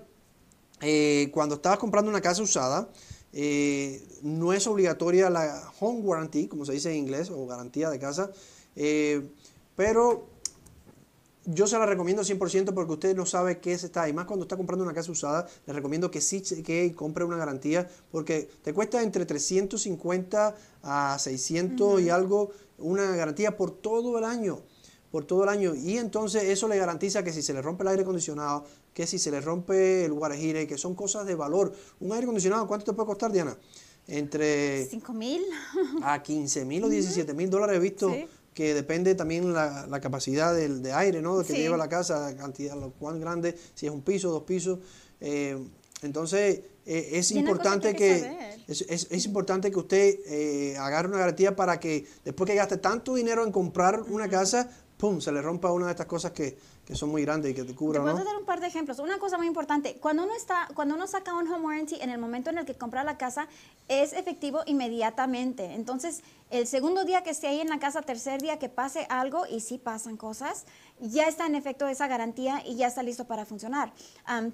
eh, cuando estás comprando una casa usada, eh, no es obligatoria la home warranty, como se dice en inglés, o garantía de casa, eh, pero yo se la recomiendo 100% porque usted no sabe qué se está. Y más cuando está comprando una casa usada, le recomiendo que sí que compre una garantía porque te cuesta entre 350 a 600 y algo una garantía por todo el año. Por todo el año. Y entonces eso le garantiza que si se le rompe el aire acondicionado, que si se le rompe el guarejire, que son cosas de valor. Un aire acondicionado, ¿cuánto te puede costar, Diana? Entre... 5 mil. A 15 mil o 17 mil dólares he visto. que depende también la, capacidad del, de aire, ¿no? Que lleva la casa, la cantidad, lo cuán grande, si es un piso, dos pisos. Eh, entonces, eh, es importante que, es, importante que usted eh, agarre una garantía para que después que gaste tanto dinero en comprar una casa, pum, se le rompa una de estas cosas que, que son muy grandes y que te cubran. Te puedo dar un par de ejemplos. Una cosa muy importante, cuando uno está, cuando uno saca un home warranty en el momento en el que compra la casa, es efectivo inmediatamente. Entonces, el segundo día que esté ahí en la casa, tercer día que pase algo, y sí pasan cosas, ya está en efecto esa garantía y ya está listo para funcionar.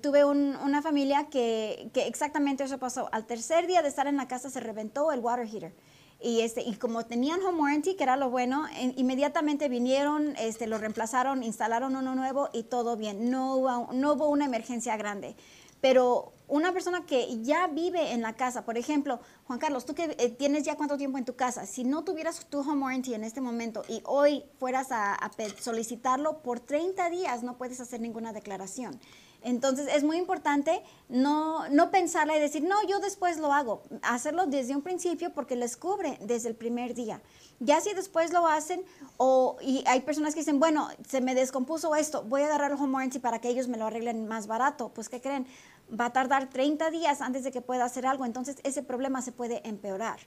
tuve una familia que exactamente eso pasó. Al tercer día de estar en la casa se reventó el water heater. Y, este, y como tenían home warranty, que era lo bueno, inmediatamente vinieron, este, lo reemplazaron, instalaron uno nuevo y todo bien. No hubo, no hubo una emergencia grande. Pero una persona que ya vive en la casa, por ejemplo, Juan Carlos, tú que eh, tienes ya cuánto tiempo en tu casa, si no tuvieras tu home warranty en este momento y hoy fueras a, a solicitarlo por 30 días, no puedes hacer ninguna declaración. Entonces es muy importante no, no pensarla y decir, no, yo después lo hago. Hacerlo desde un principio porque les cubre desde el primer día. Ya si después lo hacen o y hay personas que dicen, bueno, se me descompuso esto, voy a agarrar el home warranty para que ellos me lo arreglen más barato. Pues ¿qué creen? Va a tardar 30 días antes de que pueda hacer algo. Entonces ese problema se puede empeorar.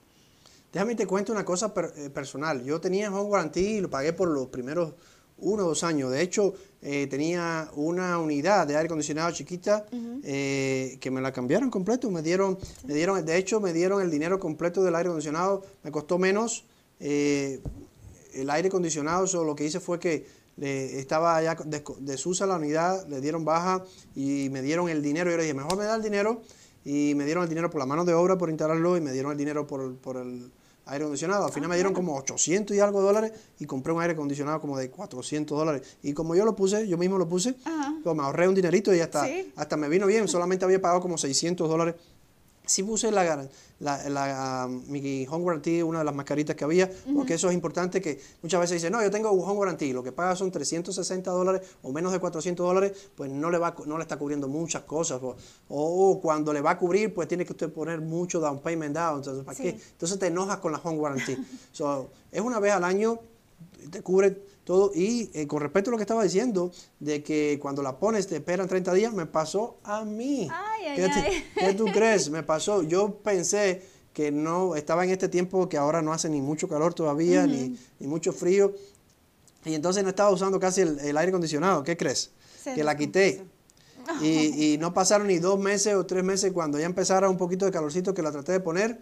Déjame te cuento una cosa eh, personal. Yo tenía home warranty y lo pagué por los primeros uno o dos años. De hecho, eh, tenía una unidad de aire acondicionado chiquita eh, que me la cambiaron completo. Me dieron, me dieron, de hecho, me dieron el dinero completo del aire acondicionado. Me costó menos eh, el aire acondicionado. Solo lo que hice fue que estaba ya desusa la unidad, le dieron baja y me dieron el dinero. Yo le dije, mejor me da el dinero. Y me dieron el dinero por la mano de obra por instalarlo y me dieron el dinero por, por el aire acondicionado. Al final me dieron como 800 y algo dólares y compré un aire acondicionado como de 400 dólares. Y como yo lo puse, yo mismo lo puse, pues me ahorré un dinerito y hasta me vino bien. Solamente había pagado como 600 dólares si puse la, la, um, mi home warranty, una de las mascaritas que había, porque eso es importante que muchas veces dicen, no, yo tengo home warranty, lo que paga son 360 dólares o menos de 400 dólares, pues no le, va, no le está cubriendo muchas cosas. Pues. O, cuando le va a cubrir, pues tiene que usted poner mucho down payment down, entonces ¿para Entonces te enojas con la home warranty. es una vez al año te cubre todo. Y eh, con respecto a lo que estaba diciendo, de que cuando la pones te esperan 30 días, me pasó a mí. Ay, tú crees? Me pasó. Yo pensé que no estaba en este tiempo que ahora no hace ni mucho calor todavía, ni, mucho frío. Y entonces no estaba usando casi el, aire acondicionado. ¿Qué crees? que la quité. Y, y, no pasaron ni dos meses o tres meses cuando ya empezara un poquito de calorcito que la traté de poner,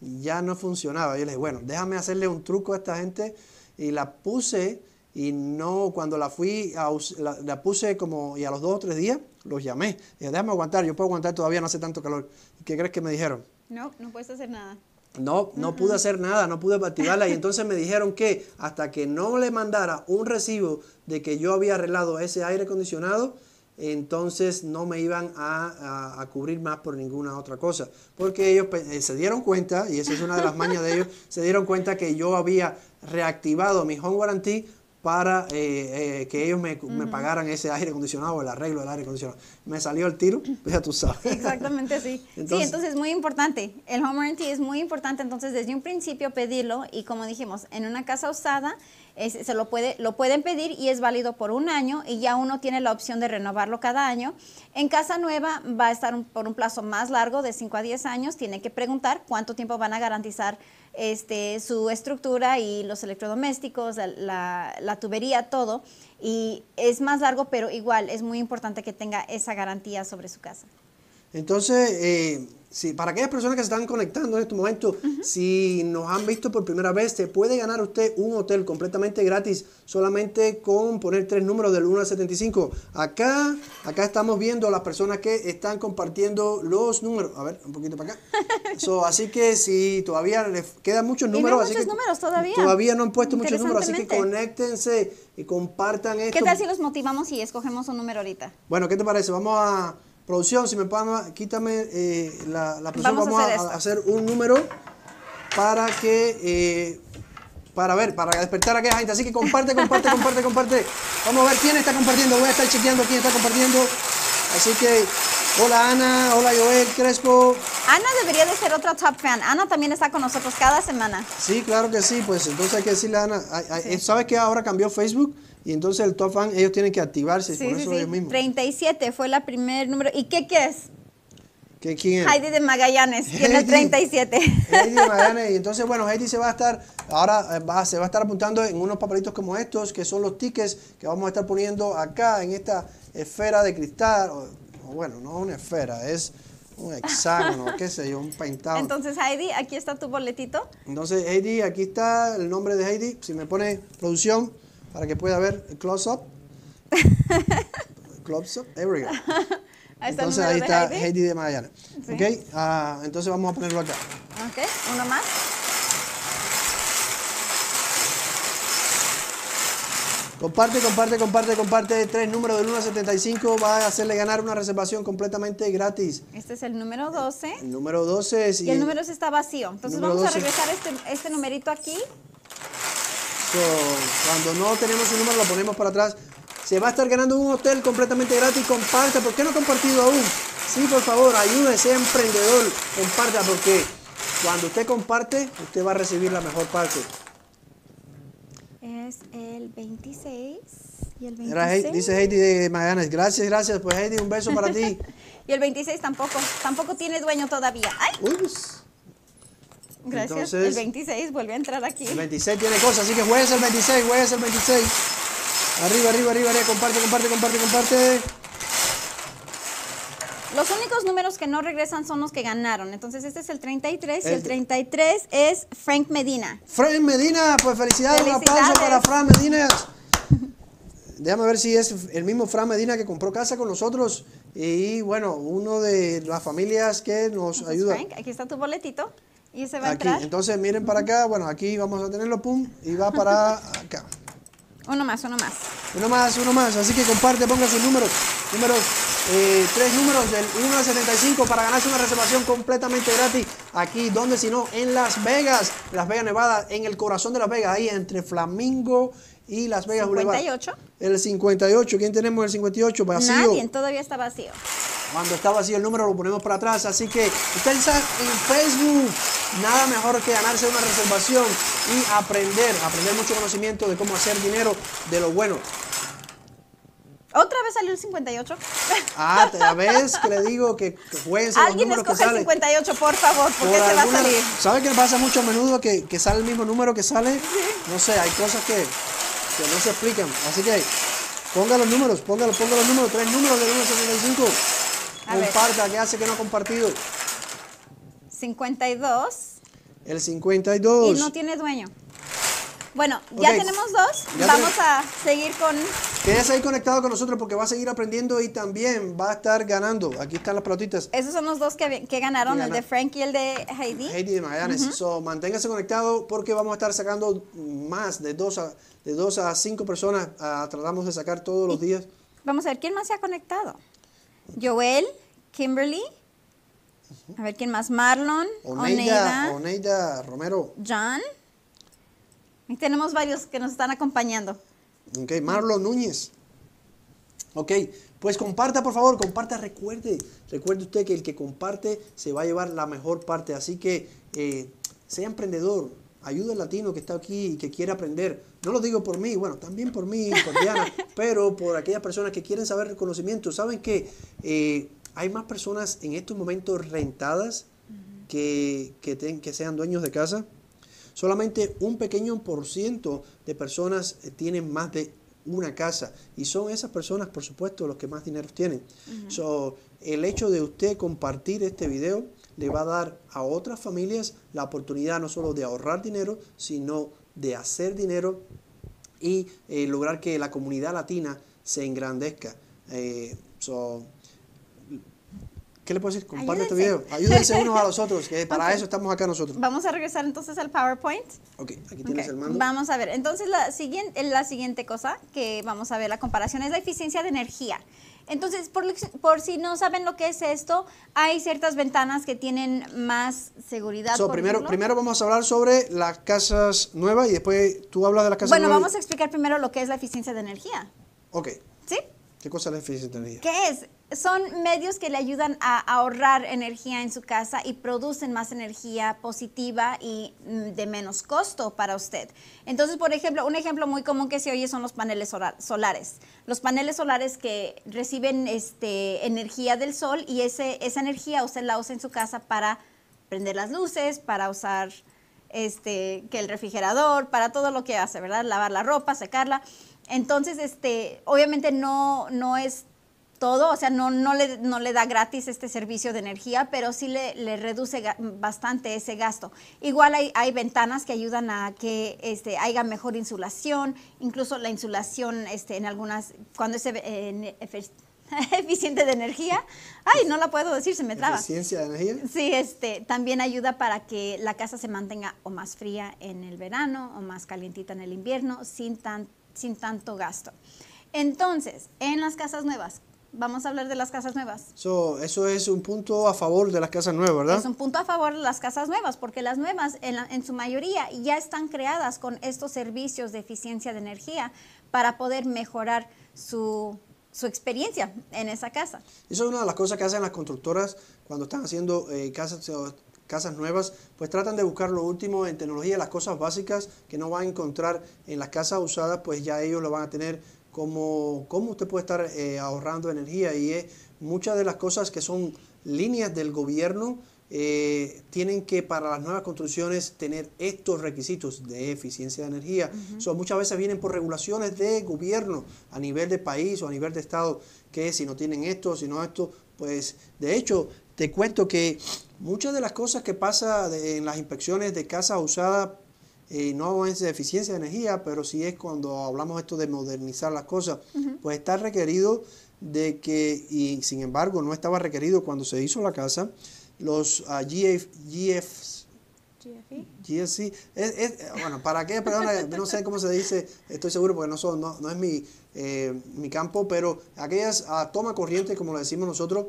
ya no funcionaba. Yo le dije, bueno, déjame hacerle un truco a esta gente y la puse y no, cuando la fui, la, puse como, y a los dos o tres días los llamé. Dije, déjame aguantar, yo puedo aguantar todavía, no hace tanto calor. ¿Qué crees que me dijeron? No, no puedes hacer nada. No, no pude hacer nada, no pude activarla y entonces me dijeron que hasta que no le mandara un recibo de que yo había arreglado ese aire acondicionado, entonces no me iban a, cubrir más por ninguna otra cosa. Porque ellos pues, eh, se dieron cuenta, y esa es una de las mañas de ellos, se dieron cuenta que yo había reactivado mi home warranty para eh, eh, que ellos me, pagaran ese aire acondicionado, el arreglo del aire acondicionado. Me salió el tiro, pues, ya tú sabes. Exactamente así. sí, entonces es muy importante. El home warranty es muy importante, entonces desde un principio pedirlo y como dijimos, en una casa usada, se lo, puede, lo pueden pedir y es válido por un año y ya uno tiene la opción de renovarlo cada año. En casa nueva va a estar por un plazo más largo de 5 a 10 años. tiene que preguntar cuánto tiempo van a garantizar este, su estructura y los electrodomésticos, la tubería, todo. Y es más largo, pero igual es muy importante que tenga esa garantía sobre su casa. Entonces, eh, para aquellas personas que se están conectando en este momento, si nos han visto por primera vez, se puede ganar usted un hotel completamente gratis solamente con poner tres números del 1 al 75. Acá, acá estamos viendo a las personas que están compartiendo los números. A ver, un poquito para acá. así que si todavía les quedan muchos números, números todavía. todavía no han puesto muchos números, así que conéctense y compartan esto. ¿Qué tal si los motivamos y escogemos un número ahorita? Bueno, ¿qué te parece? Vamos a Producción, si me pagan, quítame eh, la, Vamos, a, hacer, un número para que. Eh, para ver, para despertar a aquella gente. Así que comparte, comparte, comparte, comparte. Vamos a ver quién está compartiendo. Voy a estar chequeando quién está compartiendo. Así que, hola Ana, hola Joel Crespo. Ana debería de ser otra top fan. Ana también está con nosotros cada semana. Sí, claro que sí. Pues entonces hay que decirle a Ana. ¿Sabes que ahora cambió Facebook? Y entonces el top fan, ellos tienen que activarse por sí, eso sí. ellos mismos. 37 fue la primer número. ¿Y qué, qué es? ¿Qué, ¿Quién es? Heidi de Magallanes, tiene 37. Heidi de Magallanes, y entonces, bueno, Heidi se va a estar, ahora eh, se va a estar apuntando en unos papelitos como estos, que son los tickets que vamos a estar poniendo acá en esta esfera de cristal, o, bueno, no es una esfera, es un hexágono, qué sé yo, un pintado. Entonces, Heidi, aquí está tu boletito. Entonces, Heidi, aquí está el nombre de Heidi, si me pone producción para que pueda ver close-up. close-up, there we go. entonces ahí está Heidi, de Magallanes. Ok, ah, entonces vamos a ponerlo acá. Ok, uno más. Comparte, comparte, comparte, comparte. Tres números del 1 75 va a hacerle ganar una reservación completamente gratis. Este es el número 12. El número 12 Y, el número está vacío. Entonces vamos a regresar este, este numerito aquí. Cuando no tenemos un número lo ponemos para atrás. Se va a estar ganando un hotel completamente gratis. Comparta. ¿Por qué no compartido aún? Sí, por favor, ayúdese emprendedor. Comparta porque cuando usted comparte, usted va a recibir la mejor parte. Es el 26 y el 26. dice Heidi de Magallanes. Gracias, gracias. Pues Heidi, un beso para ti. y el 26 tampoco. Tampoco tiene dueño todavía. ¡Ay! Pues. Gracias. el 26 vuelve a entrar aquí. El 26 tiene cosas, así que juegues el 26, juegues el 26. Arriba, arriba, arriba, arriba, comparte, comparte, comparte, comparte. Los únicos números que no regresan son los que ganaron. Entonces este es el 33 y el 33 es Frank Medina. Frank Medina, pues felicidades, un aplauso para Frank Medina. Déjame ver si es el mismo Frank Medina que compró casa con nosotros. Y bueno, uno de las familias que nos ayuda. Frank, aquí está tu boletito. ¿Y se va aquí. Entonces miren para acá, bueno, aquí vamos a tenerlo, pum, y va para acá. Uno más, uno más. Uno más, uno más. Así que comparte, ponga sus números. Números, eh, tres números del 1 al 75 para ganarse una reservación completamente gratis. Aquí, donde si no, en Las Vegas, Las Vegas, Nevada, en el corazón de Las Vegas, ahí entre Flamingo y Las Vegas 58. El 58. ¿Quién tenemos el 58? Vacío. Nadie, todavía está vacío. Cuando está vacío el número lo ponemos para atrás. Así que ustedes está en Facebook. Nada mejor que ganarse una reservación y aprender, aprender mucho conocimiento de cómo hacer dinero de lo bueno. ¿Otra vez salió el 58? Ah, otra vez que le digo que, Alguien los escoge que el 58, por favor, porque por se va a salir. ¿Sabe que pasa mucho a menudo que, sale el mismo número que sale? No sé, hay cosas que, no se explican. Así que ponga los números, ponga los números, tres números del 165. Comparta, ¿qué hace que no ha compartido? 52. El 52. Y no tiene dueño. Bueno, ya tenemos dos. Vamos a seguir con. Quédese ahí conectado con nosotros porque va a seguir aprendiendo y también va a estar ganando. Aquí están las pelotitas. Esos son los dos que, ganaron, el de Frank y el de Heidi. Heidi de Magallanes. manténgase conectado porque vamos a estar sacando más de dos a, de dos a cinco personas. Ah, tratamos de sacar todos los días. Vamos a ver quién más se ha conectado. Joel, Kimberly. A ver quién más. Marlon. Oneida, Romero. John. Y tenemos varios que nos están acompañando. Ok, Marlon Núñez. Ok, pues comparta, por favor, comparta, recuerde. Recuerde usted que el que comparte se va a llevar la mejor parte. Así que eh, sea emprendedor, ayuda al latino que está aquí y que quiere aprender. No lo digo por mí, bueno, también por mí, por Diana, pero por aquellas personas que quieren saber reconocimiento. ¿Saben que eh, hay más personas en estos momentos rentadas que, que, sean dueños de casa? Solamente un pequeño por ciento de personas eh, tienen más de una casa y son esas personas, por supuesto, los que más dinero tienen. so, el hecho de usted compartir este video le va a dar a otras familias la oportunidad no solo de ahorrar dinero, sino de hacer dinero y eh, lograr que la comunidad latina se engrandezca. Eh, ¿Qué le puedo decir? Comparte este video. Ayúdense unos a los otros, que para eso estamos acá nosotros. Vamos a regresar entonces al PowerPoint. Ok, aquí tienes el mando. Vamos a ver. Entonces, la siguiente, la siguiente cosa que vamos a ver, la comparación, es la eficiencia de energía. Entonces, por, si no saben lo que es esto, hay ciertas ventanas que tienen más seguridad. So, primero, primero vamos a hablar sobre las casas nuevas y después tú hablas de las casas nuevas. Bueno, vamos a explicar primero lo que es la eficiencia de energía. Ok. ¿Sí? ¿Qué cosa es la eficiencia de energía? ¿Qué es? son medios que le ayudan a ahorrar energía en su casa y producen más energía positiva y mm, de menos costo para usted. Entonces, por ejemplo, un ejemplo muy común que se oye son los paneles solares. Los paneles solares que reciben este, energía del sol y ese, esa energía usted la usa en su casa para prender las luces, para usar este, que el refrigerador, para todo lo que hace, ¿verdad? Lavar la ropa, secarla. Entonces, este, obviamente no, no es todo, o sea, no, no, le, no le da gratis este servicio de energía, pero sí le, reduce bastante ese gasto. Igual hay, hay, ventanas que ayudan a que este, haya mejor insulación, incluso la insulación este, en algunas, cuando es eficiente de energía, ay, no la puedo decir, se me traba. ¿Eficiencia de energía? Sí, este, también ayuda para que la casa se mantenga o más fría en el verano o más calientita en el invierno sin, tan, sin tanto gasto. Entonces, en las casas nuevas, Vamos a hablar de las casas nuevas. eso es un punto a favor de las casas nuevas, ¿verdad? Es un punto a favor de las casas nuevas, porque las nuevas en, en su mayoría ya están creadas con estos servicios de eficiencia de energía para poder mejorar su, su experiencia en esa casa. Eso es una de las cosas que hacen las constructoras cuando están haciendo eh, casas casas nuevas, pues tratan de buscar lo último en tecnología, las cosas básicas que no van a encontrar en las casas usadas, pues ya ellos lo van a tener como cómo usted puede estar eh, ahorrando energía y es, muchas de las cosas que son líneas del gobierno eh, tienen que para las nuevas construcciones tener estos requisitos de eficiencia de energía. son muchas veces vienen por regulaciones de gobierno a nivel de país o a nivel de estado que si no tienen esto, si no esto, pues de hecho te cuento que muchas de las cosas que pasa en las inspecciones de casas usadas no es eficiencia de energía, pero sí es cuando hablamos esto de modernizar las cosas, pues está requerido de que, y sin embargo no estaba requerido cuando se hizo la casa, los ah, GFC. bueno, para qué, perdón, eh, no sé cómo se dice, estoy seguro porque no, son, es eh, mi, campo, pero aquellas a ah, toma corriente, como le decimos nosotros,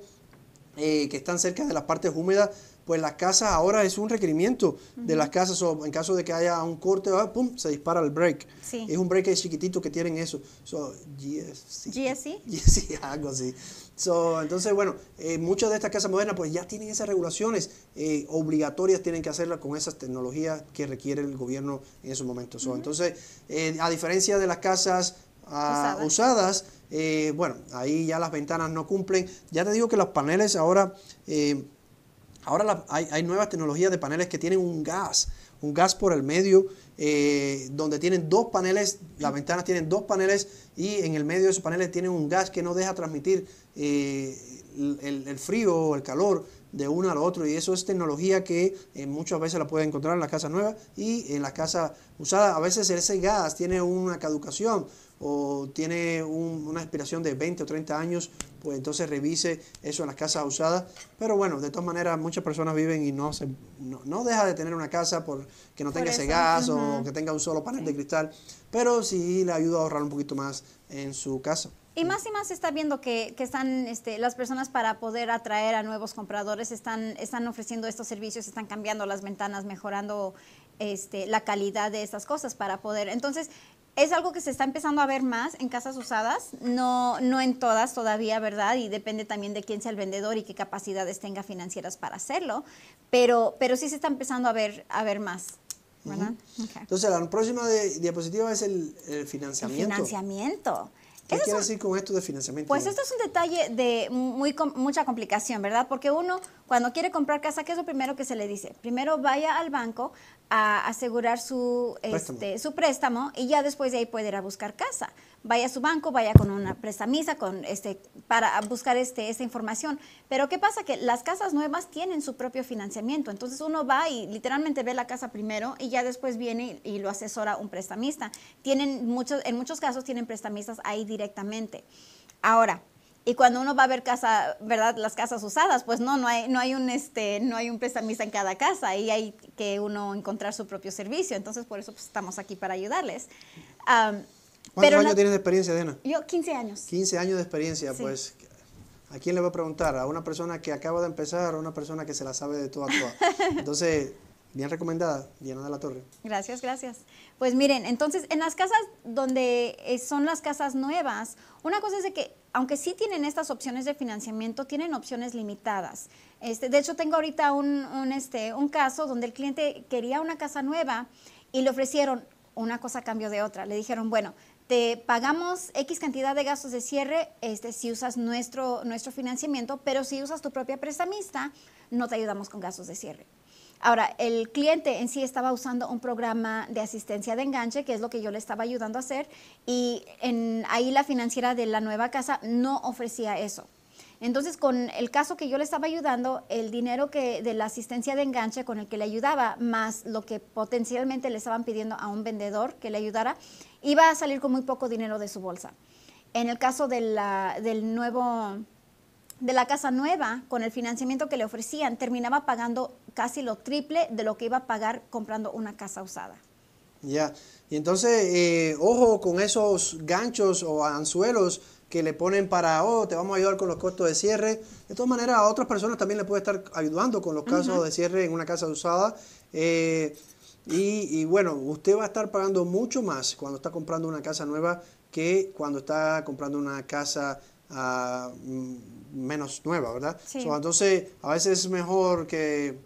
eh, que están cerca de las partes húmedas pues las casas, ahora es un requerimiento de las casas. o en caso de que haya un corte, pum, se dispara el break. Es un break chiquitito que tienen eso. So, GFC. algo así. entonces, bueno, eh, muchas de estas casas modernas pues ya tienen esas regulaciones eh, obligatorias, tienen que hacerlas con esas tecnologías que requiere el gobierno en esos momentos. So, Entonces, eh, a diferencia de las casas ah, usadas, bueno, ahí ya las ventanas no cumplen. Ya te digo que los paneles ahora... Ahora hay, nuevas tecnologías de paneles que tienen un gas, un gas por el medio, eh, donde tienen dos paneles, las ventanas tienen dos paneles y en el medio de esos paneles tienen un gas que no deja transmitir eh, el, frío o el calor de uno al otro y eso es tecnología que eh, muchas veces la puedes encontrar en la casa nueva y en la casa usada. A veces ese gas tiene una caducación o tiene una expiración de 20 o 30 años, pues entonces revise eso en las casas usadas. Pero bueno, de todas maneras, muchas personas viven y no, se, no, deja de tener una casa por que no tenga ese gas o que tenga un solo panel de cristal, pero sí le ayuda a ahorrar un poquito más en su casa. Y más y más se está viendo que, que están este, las personas para poder atraer a nuevos compradores, están, están ofreciendo estos servicios, están cambiando las ventanas, mejorando este, la calidad de estas cosas para poder. Entonces, es algo que se está empezando a ver más en casas usadas, no, no en todas todavía, ¿verdad? Y depende también de quién sea el vendedor y qué capacidades tenga financieras para hacerlo, pero, pero sí se está empezando a ver, a ver más. ¿verdad? Entonces, la próxima diapositiva es el, financiamiento. El financiamiento. ¿Qué quiere decir con esto de financiamiento? Pues esto es un detalle de muy, mucha complicación, ¿verdad? Porque uno, cuando quiere comprar casa, ¿qué es lo primero que se le dice? Primero vaya al banco, a asegurar su Este, su préstamo y ya después de ahí puede ir a buscar casa. Vaya a su banco, vaya con una prestamista con este para buscar este esta información. Pero qué pasa que las casas nuevas tienen su propio financiamiento, entonces uno va y literalmente ve la casa primero y ya después viene y, y lo asesora un prestamista. Tienen muchos en muchos casos tienen prestamistas ahí directamente. Ahora, y cuando uno va a ver casa, ¿verdad? Las casas usadas, pues no, no hay, no hay un este, no hay un prestamista en cada casa y hay que uno encontrar su propio servicio. Entonces, por eso pues, estamos aquí para ayudarles. ¿Cuántos años tienes de experiencia, Dena? Yo, 15 años. 15 años de experiencia, pues, ¿a quién le va a preguntar? ¿A una persona que acaba de empezar o a una persona que se la sabe de todo a todo? Entonces, bien recomendada, Diana de la Torre. Gracias, gracias. Pues miren, entonces, en las casas donde eh, son las casas nuevas, una cosa es de que aunque sí tienen estas opciones de financiamiento, tienen opciones limitadas. Este, de hecho, tengo ahorita un, un, este, un caso donde el cliente quería una casa nueva y le ofrecieron una cosa a cambio de otra. Le dijeron, bueno, te pagamos X cantidad de gastos de cierre este, si usas nuestro, nuestro financiamiento, pero si usas tu propia prestamista, no te ayudamos con gastos de cierre. Ahora, el cliente en sí estaba usando un programa de asistencia de enganche, que es lo que yo le estaba ayudando a hacer, y en, ahí la financiera de la nueva casa no ofrecía eso. Entonces, con el caso que yo le estaba ayudando, el dinero que de la asistencia de enganche con el que le ayudaba, más lo que potencialmente le estaban pidiendo a un vendedor que le ayudara, iba a salir con muy poco dinero de su bolsa. En el caso de del nuevo de la casa nueva, con el financiamiento que le ofrecían, terminaba pagando casi lo triple de lo que iba a pagar comprando una casa usada. Ya, y entonces, eh, ojo con esos ganchos o anzuelos que le ponen para, oh, te vamos a ayudar con los costos de cierre. De todas maneras, a otras personas también le puede estar ayudando con los casos de cierre en una casa usada. Eh, y, y, bueno, usted va a estar pagando mucho más cuando está comprando una casa nueva que cuando está comprando una casa Mm, menos nueva, ¿verdad? entonces, a veces es mejor que,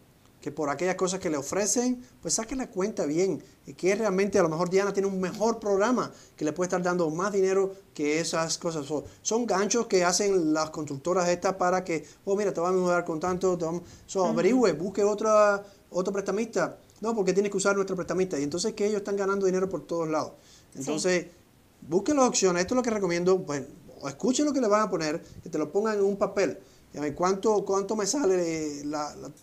por aquellas cosas que le ofrecen, pues saque la cuenta bien, y que realmente a lo mejor Diana tiene un mejor programa que le puede estar dando más dinero que esas cosas. son ganchos que hacen las constructoras estas para que, oh, mira, te vamos a dar con tanto, te vamos... So, averigüe, busque otra, otro prestamista. No, porque tiene que usar nuestro prestamista. Y entonces que ellos están ganando dinero por todos lados. Entonces, busque las opciones. Esto es lo que recomiendo. Bueno, o Escuche lo que le van a poner, que te lo pongan en un papel. ¿Cuánto, cuánto me sale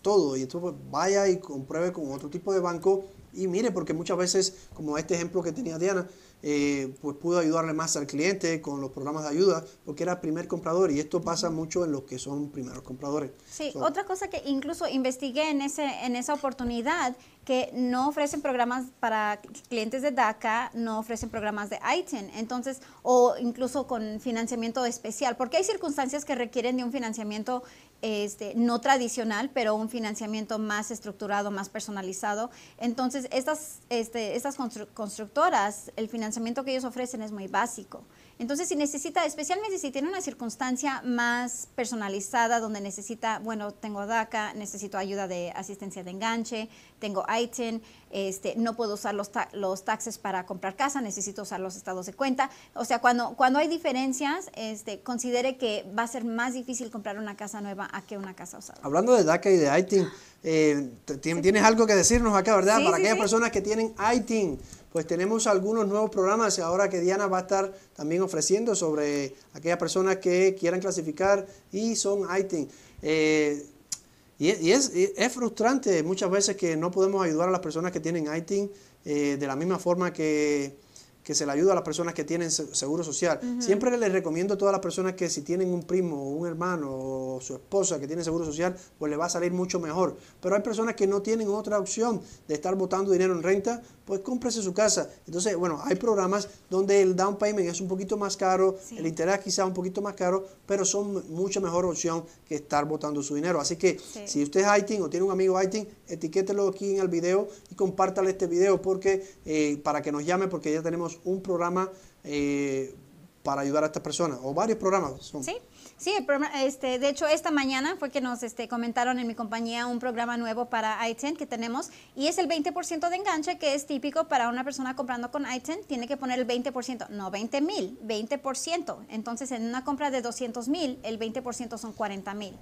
todo? Y entonces pues, vaya y compruebe con otro tipo de banco y mire, porque muchas veces, como este ejemplo que tenía Diana, eh, pues pudo ayudarle más al cliente con los programas de ayuda porque era primer comprador y esto pasa mucho en los que son primeros compradores. Sí, otra cosa que incluso investigué en, ese, en esa oportunidad que no ofrecen programas para clientes de DACA, no ofrecen programas de ITIN, e entonces, o incluso con financiamiento especial, porque hay circunstancias que requieren de un financiamiento este, no tradicional, pero un financiamiento más estructurado, más personalizado. Entonces, estas, este, estas constructoras, el financiamiento que ellos ofrecen es muy básico. Entonces, si necesita, especialmente si tiene una circunstancia más personalizada, donde necesita, bueno, tengo DACA, necesito ayuda de asistencia de enganche, tengo ITIN, e este, no puedo usar los, los taxes para comprar casa, necesito usar los estados de cuenta. O sea, cuando, cuando hay diferencias, este, considere que va a ser más difícil comprar una casa nueva a que una casa usada. Hablando de DACA y de ITIN, e eh, tienes algo que decirnos acá, ¿verdad? para aquellas personas que tienen ITIN e pues tenemos algunos nuevos programas ahora que Diana va a estar también ofreciendo sobre aquellas personas que quieran clasificar y son ITIN. Eh, y, es, frustrante muchas veces que no podemos ayudar a las personas que tienen ITIN eh, de la misma forma que que se le ayuda a las personas que tienen seguro social. Siempre les recomiendo a todas las personas que si tienen un primo o un hermano o su esposa que tiene seguro social, pues le va a salir mucho mejor. Pero hay personas que no tienen otra opción de estar botando dinero en renta, pues cómprese su casa. Entonces, bueno, hay programas donde el down payment es un poquito más caro, el interés quizá un poquito más caro, pero son mucha mejor opción que estar botando su dinero. Así que si usted es ITIN o tiene un amigo ITIN, etiquételo aquí en el video y compártale este video porque eh, para que nos llame porque ya tenemos un programa eh, para ayudar a estas personas, o varios programas. Sí, sí este, de hecho esta mañana fue que nos este, comentaron en mi compañía un programa nuevo para iTen que tenemos y es el 20% de enganche que es típico para una persona comprando con iTen, tiene que poner el 20%, no 20 mil, 20%. Entonces en una compra de 200 mil, el 20% son 40 mil.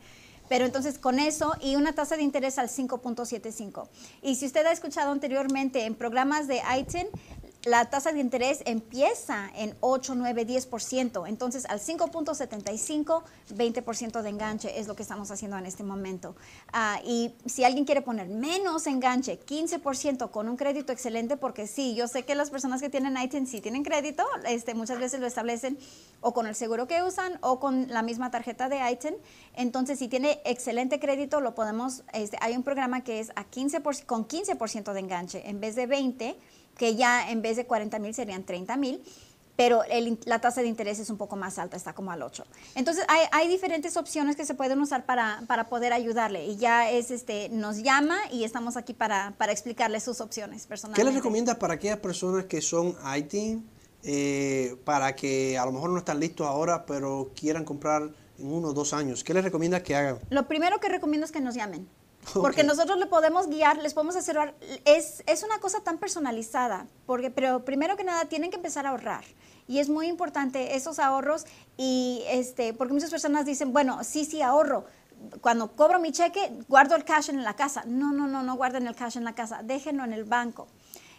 Pero entonces con eso y una tasa de interés al 5.75. Y si usted ha escuchado anteriormente en programas de ITIN, la tasa de interés empieza en 8, 9, 10%. Entonces, al 5.75, 20% de enganche es lo que estamos haciendo en este momento. Ah, y si alguien quiere poner menos enganche, 15% con un crédito excelente, porque sí, yo sé que las personas que tienen ITIN sí tienen crédito, este, muchas veces lo establecen o con el seguro que usan o con la misma tarjeta de ITIN. Entonces, si tiene excelente crédito, lo podemos, este, hay un programa que es a 15%, con 15% de enganche en vez de 20% que ya en vez de 40 mil serían 30 mil, pero la tasa de interés es un poco más alta, está como al 8. Entonces, hay, diferentes opciones que se pueden usar para, poder ayudarle. Y ya es, este, nos llama y estamos aquí para, para explicarle sus opciones personales. ¿Qué les recomienda para aquellas personas que son IT, eh, para que a lo mejor no están listos ahora, pero quieran comprar en uno o dos años? ¿Qué les recomienda que hagan? Lo primero que recomiendo es que nos llamen. Porque nosotros le podemos guiar, les podemos hacer, Es, una cosa tan personalizada, porque, pero primero que nada tienen que empezar a ahorrar. Y es muy importante esos ahorros y este, porque muchas personas dicen, bueno, sí, sí, ahorro, cuando cobro mi cheque, guardo el cash en la casa. No, no, no, no guarden el cash en la casa, déjenlo en el banco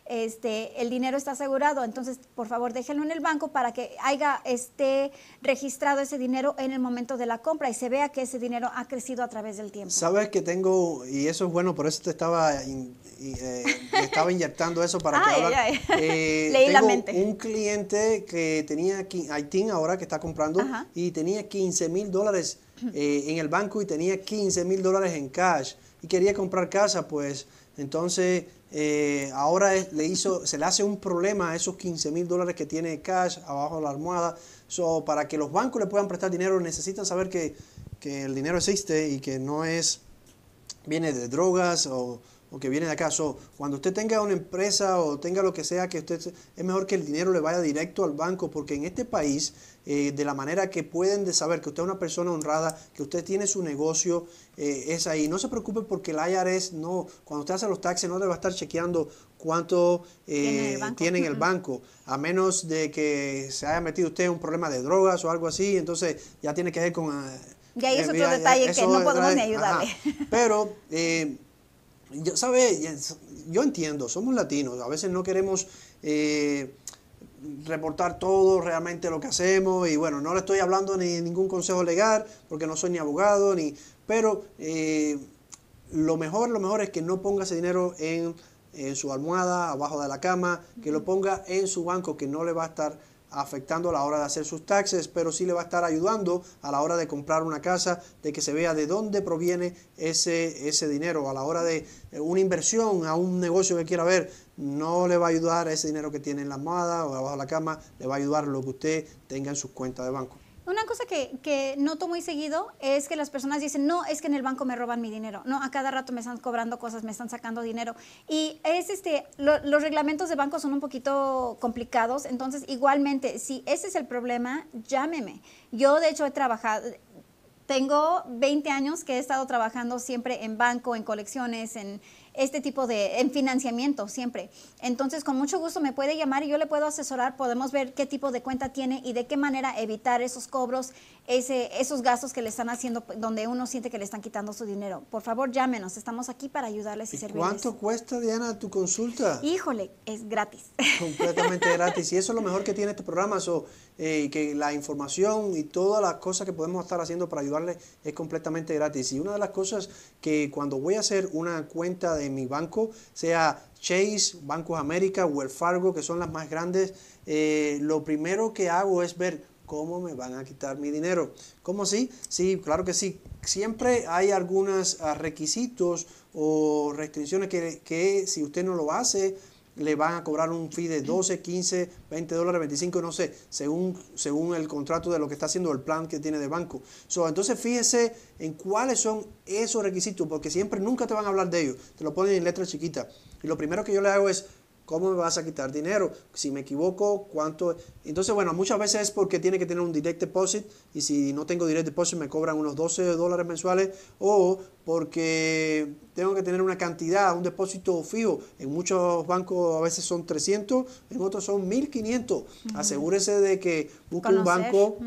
este, el dinero está asegurado, entonces por favor déjenlo en el banco para que haya, esté registrado ese dinero en el momento de la compra y se vea que ese dinero ha crecido a través del tiempo. Sabes que tengo, y eso es bueno, por eso te estaba, eh, estaba inyectando eso para que hablar. Eh, Leí la mente. Un cliente que tenía, Haití ahora que está comprando, y tenía 15 mil dólares eh, en el banco y tenía 15 mil dólares en cash y quería comprar casa, pues entonces eh, ahora le hizo, se le hace un problema a esos 15 mil dólares que tiene cash abajo de la almohada. So, para que los bancos le puedan prestar dinero necesitan saber que, que el dinero existe y que no es, viene de drogas o, o que viene de acaso, cuando usted tenga una empresa o tenga lo que sea, que usted es mejor que el dinero le vaya directo al banco, porque en este país, eh, de la manera que pueden de saber que usted es una persona honrada, que usted tiene su negocio, eh, es ahí. No se preocupe porque el IRS no, cuando usted hace los taxes, no le va a estar chequeando cuánto eh, tiene en el banco, a menos de que se haya metido usted en un problema de drogas o algo así, entonces ya tiene que ver con... Y ahí es otro detalle que no podemos ni ayudarle. Pero eh, yo, ¿sabe? Yo entiendo, somos latinos, a veces no queremos eh, reportar todo realmente lo que hacemos y bueno, no le estoy hablando ni ningún consejo legal porque no soy ni abogado, ni, pero eh, lo mejor, lo mejor es que no ponga ese dinero en, en su almohada, abajo de la cama, que lo ponga en su banco que no le va a estar afectando a la hora de hacer sus taxes, pero sí le va a estar ayudando a la hora de comprar una casa, de que se vea de dónde proviene ese, ese dinero, a la hora de eh, una inversión, a un negocio que quiera ver, no le va a ayudar ese dinero que tiene en la almohada o abajo de la cama, le va a ayudar lo que usted tenga en sus cuentas de banco. Una cosa que, que, noto muy seguido es que las personas dicen, no, es que en el banco me roban mi dinero, no, a cada rato me están cobrando cosas, me están sacando dinero. Y es este, los reglamentos de banco son un poquito complicados, entonces igualmente, si ese es el problema, llámeme. Yo de hecho he trabajado, tengo 20 años que he estado trabajando siempre en banco, en colecciones, en, este tipo de en financiamiento siempre. Entonces, con mucho gusto me puede llamar y yo le puedo asesorar, podemos ver qué tipo de cuenta tiene y de qué manera evitar esos cobros, ese, esos gastos que le están haciendo, pues, donde uno siente que le están quitando su dinero. Por favor, llámenos, estamos aquí para ayudarles y, ¿Y servirles. ¿Cuánto cuesta, Diana, tu consulta? Híjole, es gratis. Completamente gratis. Y eso es lo mejor que tiene este programa. So, eh, que la información y todas las cosas que podemos estar haciendo para ayudarle es completamente gratis. Y una de las cosas que cuando voy a hacer una cuenta de mi banco, sea Chase, Bancos América, o el Fargo, que son las más grandes, eh, lo primero que hago es ver cómo me van a quitar mi dinero. ¿Cómo sí? Sí, claro que sí. Siempre hay algunos ah, requisitos o restricciones que si usted no lo hace, le van a cobrar un fee de 12, 15, 20 dólares, 25, no sé, según, según el contrato de lo que está haciendo el plan que tiene de banco. entonces fíjese en cuáles son esos requisitos, porque siempre nunca te van a hablar de ellos, te lo ponen en letra chiquita. Y lo primero que yo le hago es, ¿Cómo me vas a quitar dinero? Si me equivoco, ¿cuánto? Entonces, bueno, muchas veces es porque tiene que tener un direct deposit y si no tengo direct deposit me cobran unos 12 dólares mensuales o porque tengo que tener una cantidad, un depósito fijo. En muchos bancos a veces son 300, en otros son 1500. Asegúrese de que busque un banco.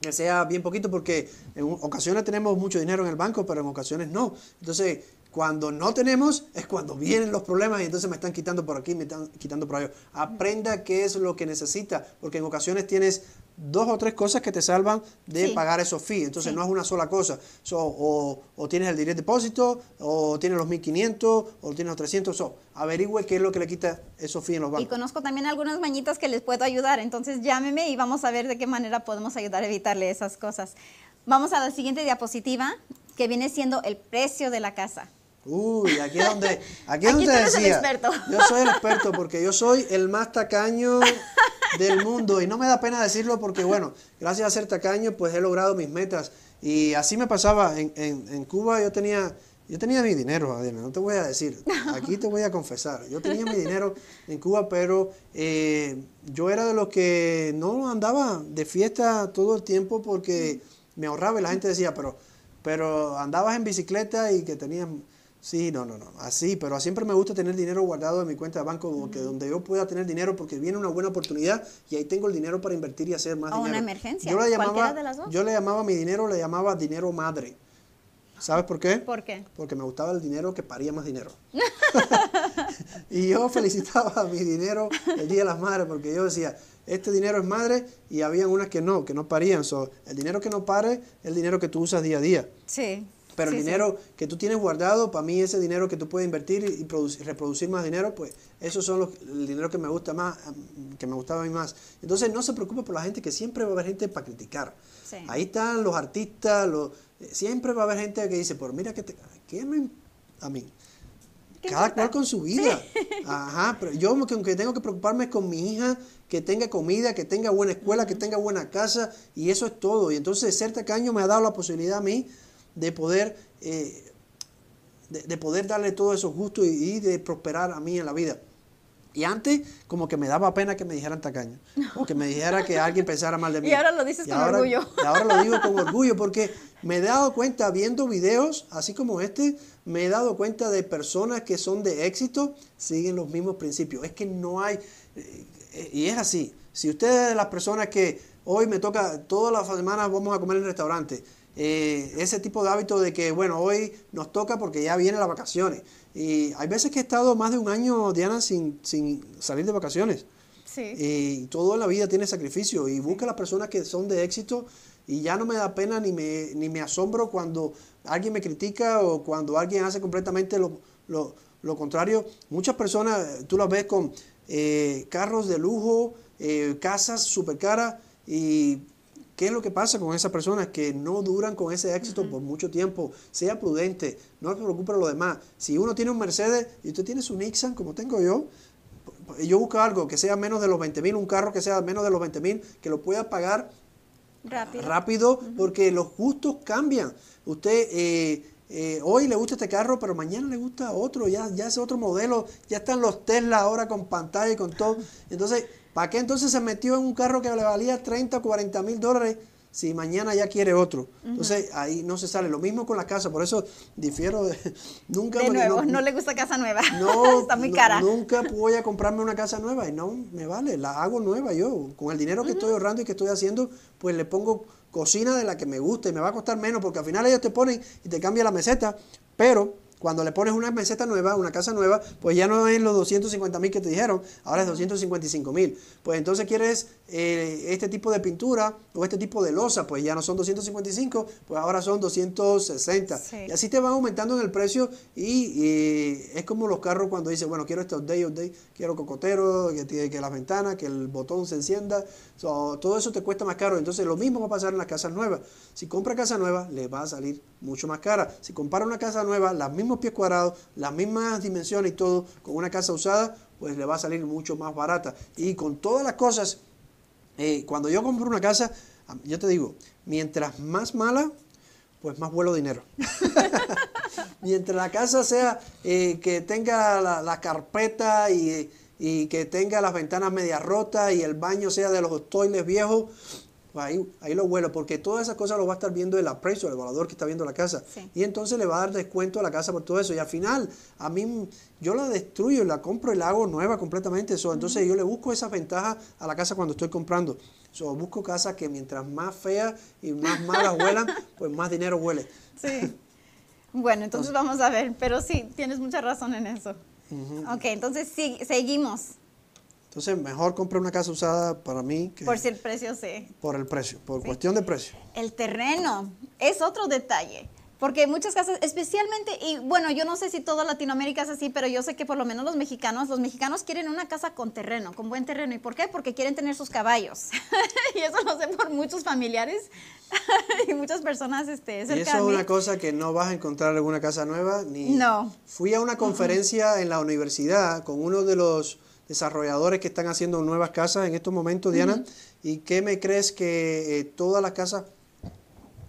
que sea bien poquito, porque en ocasiones tenemos mucho dinero en el banco, pero en ocasiones no. Entonces, cuando no tenemos es cuando vienen los problemas y entonces me están quitando por aquí, me están quitando por allá. Aprenda qué es lo que necesita, porque en ocasiones tienes dos o tres cosas que te salvan de pagar esos fees. Entonces no es una sola cosa. o, tienes el direct depósito, o tienes los 1500, o tienes los 300. So, averigüe qué es lo que le quita esos fees en los bancos. Y conozco también algunas mañitas que les puedo ayudar. Entonces llámeme y vamos a ver de qué manera podemos ayudar a evitarle esas cosas. Vamos a la siguiente diapositiva, que viene siendo el precio de la casa. Uy, aquí es donde, aquí es donde decía. Yo soy el experto porque yo soy el más tacaño del mundo y no me da pena decirlo porque bueno, gracias a ser tacaño pues he logrado mis metas y así me pasaba en, Cuba yo tenía yo tenía mi dinero, Adriana, no te voy a decir, aquí te voy a confesar, yo tenía mi dinero en Cuba, pero eh, yo era de los que no andaba de fiesta todo el tiempo porque me ahorraba y la gente decía, pero, pero andabas en bicicleta y que tenías Sí, no, no, no. Así, pero siempre me gusta tener dinero guardado en mi cuenta de banco, donde yo pueda tener dinero porque viene una buena oportunidad y ahí tengo el dinero para invertir y hacer más o dinero. una emergencia. Yo le llamaba, Yo le llamaba mi dinero, le llamaba dinero madre. ¿Sabes por qué? ¿Por qué? Porque me gustaba el dinero que paría más dinero. y yo felicitaba a mi dinero el Día de las Madres porque yo decía, este dinero es madre y había unas que no, que no parían. el dinero que no pare es el dinero que tú usas día a día. Sí. Pero el dinero que tú tienes guardado, para mí ese dinero que tú puedes invertir y producir, reproducir más dinero, pues esos son los, el dinero que me gusta más, que me gustaba a mí más. Entonces no se preocupe por la gente, que siempre va a haber gente para criticar. Ahí están los artistas, los, eh, siempre va a haber gente que dice, por mira que te, ¿qué me, a mí? Cada cual con su vida. Ajá, pero yo aunque tengo que preocuparme con mi hija, que tenga comida, que tenga buena escuela, que tenga buena casa, y eso es todo. Y entonces ser tacaño me ha dado la posibilidad a mí de poder, eh, de, poder darle todo eso justo y, de prosperar a mí en la vida. Y antes, como que me daba pena que me dijeran tacaño, o que me dijera que alguien pensara mal de mí. Y ahora lo dices con orgullo. Y ahora lo digo con orgullo, porque me he dado cuenta, viendo videos así como este, me he dado cuenta de personas que son de éxito, siguen los mismos principios. Es que no hay, eh, eh, y es así. Si ustedes, las personas que hoy me toca, todas las semanas vamos a comer en el restaurante, eh, ese tipo de hábito de que, bueno, hoy nos toca porque ya vienen las vacaciones. Y hay veces que he estado más de un año, Diana, sin, sin salir de vacaciones. Sí. Y toda la vida tiene sacrificio y busca las personas que son de éxito y ya no me da pena ni me, ni me asombro cuando alguien me critica o cuando alguien hace completamente lo, contrario. Muchas personas, eh, tú las ves con eh, carros de lujo, casas súper caras y ¿Qué es lo que pasa con esas personas que no duran con ese éxito por mucho tiempo? Sea prudente, no te preocupes de lo demás. Si uno tiene un Mercedes y usted tiene su Nissan, como tengo yo, yo busco algo que sea menos de los 20 mil, un carro que sea menos de los 20 mil, que lo pueda pagar rápido, porque los gustos cambian. Usted eh, eh, hoy le gusta este carro, pero mañana le gusta otro, ya, ya es otro modelo, ya están los Tesla ahora con pantalla y con todo. Entonces, ¿Para qué entonces se metió en un carro que le valía 30 o 40 mil dólares si mañana ya quiere otro? Entonces ahí no se sale. Lo mismo con la casa, por eso difiero Nunca nuevo, no, le gusta casa nueva. No, está cara. nunca voy a comprarme una casa nueva y no me vale, la hago nueva yo. Con el dinero que estoy ahorrando y que estoy haciendo, pues le pongo cocina de la que me gusta y me va a costar menos porque al final ellos te ponen y te cambian la meseta, pero cuando le pones una meseta nueva, una casa nueva, pues ya no es los 250 mil que te dijeron, ahora es 255 mil. Pues entonces quieres eh, este tipo de pintura o este tipo de losa, pues ya no son 255, pues ahora son 260. Y así te van aumentando en el precio y, es como los carros cuando dicen, bueno, quiero este update, day, quiero cocotero, que, que las ventanas, que el botón se encienda. todo eso te cuesta más caro. Entonces lo mismo va a pasar en las casas nuevas. Si compra casa nueva, le va a salir mucho más cara. Si compara una casa nueva, los mismos pies cuadrados, las mismas dimensiones y todo, con una casa usada, pues le va a salir mucho más barata. Y con todas las cosas, eh, cuando yo compro una casa, yo te digo, mientras más mala, pues más vuelo dinero. mientras la casa sea eh, que tenga la, carpeta y, y, que tenga las ventanas media rotas y el baño sea de los toiles viejos, pues ahí, ahí lo vuelo, porque todas esas cosas lo va a estar viendo el aprecio, el valorador que está viendo la casa. Y entonces le va a dar descuento a la casa por todo eso. Y al final, a mí yo la destruyo, la compro y la hago nueva completamente. eso entonces yo le busco esas ventajas a la casa cuando estoy comprando. So, busco casas que mientras más feas y más malas huelan, pues más dinero huele. Sí. Bueno, entonces, vamos a ver, pero sí, tienes mucha razón en eso. Ok, entonces seguimos. Entonces, mejor compré una casa usada para mí. Que por si el precio sí. Por el precio, por cuestión de precio. El terreno es otro detalle. Porque muchas casas, especialmente, y bueno, yo no sé si toda Latinoamérica es así, pero yo sé que por lo menos los mexicanos, los mexicanos quieren una casa con terreno, con buen terreno. ¿Y por qué? Porque quieren tener sus caballos. y eso lo sé por muchos familiares y muchas personas este, y eso es una cosa que no vas a encontrar alguna casa nueva. Ni... No. Fui a una conferencia en la universidad con uno de los desarrolladores que están haciendo nuevas casas en estos momentos, Diana. ¿Y qué me crees que eh, todas las casas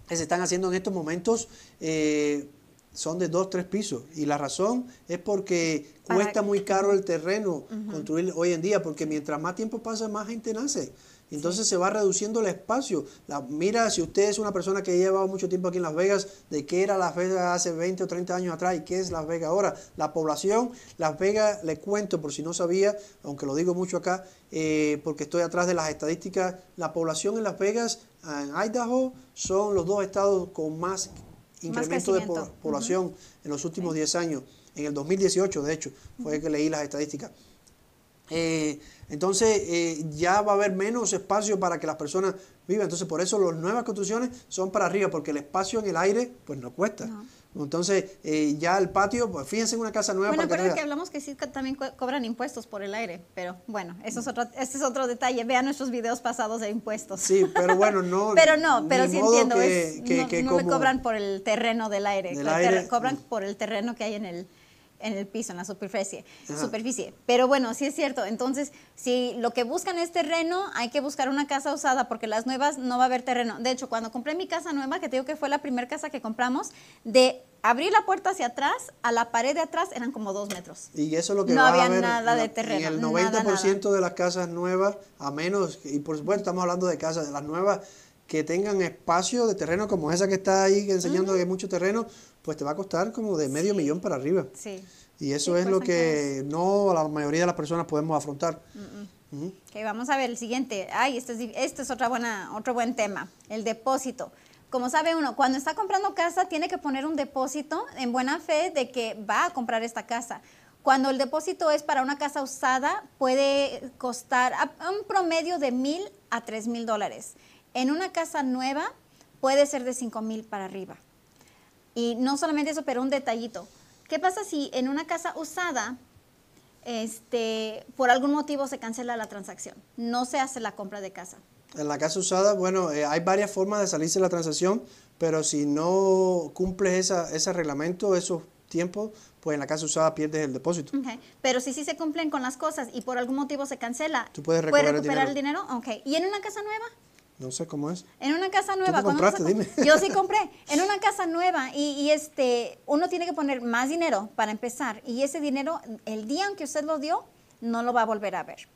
que se están haciendo en estos momentos eh, son de dos, tres pisos? Y la razón es porque cuesta muy caro el terreno construir hoy en día, porque mientras más tiempo pasa, más gente nace. Entonces se va reduciendo el espacio. mira, si usted es una persona que lleva mucho tiempo aquí en Las Vegas, de qué era Las Vegas hace 20 o 30 años atrás y qué es Las Vegas ahora. La población, Las Vegas, le cuento por si no sabía, aunque lo digo mucho acá, eh, porque estoy atrás de las estadísticas, la población en Las Vegas, en Idaho, son los dos estados con más incremento de población en los últimos 10 años. En el 2018, de hecho, fue que leí las estadísticas. Eh, entonces eh, ya va a haber menos espacio para que las personas vivan. Entonces por eso las nuevas construcciones son para arriba, porque el espacio en el aire pues no cuesta. Entonces, eh, ya el patio, pues fíjense en una casa nueva. Bueno, que hablamos que sí también cobran impuestos por el aire, pero bueno, eso es otro, este es otro detalle. Vean nuestros videos pasados de impuestos. Sí, pero bueno, no. pero no, pero sí entiendo, que, no, me cobran por el terreno del aire, cobran por el terreno que hay en el, en el piso, en la superficie, superficie. Pero bueno, sí es cierto. Entonces, si lo que buscan es terreno, hay que buscar una casa usada porque las nuevas no va a haber terreno. De hecho, cuando compré mi casa nueva, que te digo que fue la primera casa que compramos, de abrir la puerta hacia atrás, a la pared de atrás eran como dos metros. Y eso es lo que no había nada de terreno. el 90% de las casas nuevas, a menos, y por supuesto estamos hablando de casas, de las nuevas que tengan espacio de terreno como esa que está ahí enseñando que mucho terreno, pues te va a costar como de medio millón para arriba. Sí. Y eso es lo que no la mayoría de las personas podemos afrontar. Uh vamos a ver el siguiente. Ay, este es, este es otra buena, otro buen tema, el depósito. Como sabe uno, cuando está comprando casa tiene que poner un depósito en buena fe de que va a comprar esta casa. Cuando el depósito es para una casa usada, puede costar un promedio de mil a tres mil dólares. En una casa nueva puede ser de 5 mil para arriba. Y no solamente eso, pero un detallito. ¿Qué pasa si en una casa usada, este, por algún motivo se cancela la transacción? No se hace la compra de casa. En la casa usada, bueno, eh, hay varias formas de salirse la transacción, pero si no cumples ese reglamento, esos tiempos, pues en la casa usada pierdes el depósito. Pero si sí se cumplen con las cosas y por algún motivo se cancela, ¿tú puedes recuperar, el, dinero? el ¿Y en una casa nueva? No sé cómo es. En una casa nueva. ¿Tú compraste? Dime. Yo sí compré. En una casa nueva y, este, uno tiene que poner más dinero para empezar y ese dinero, el día en que usted lo dio, no lo va a volver a ver.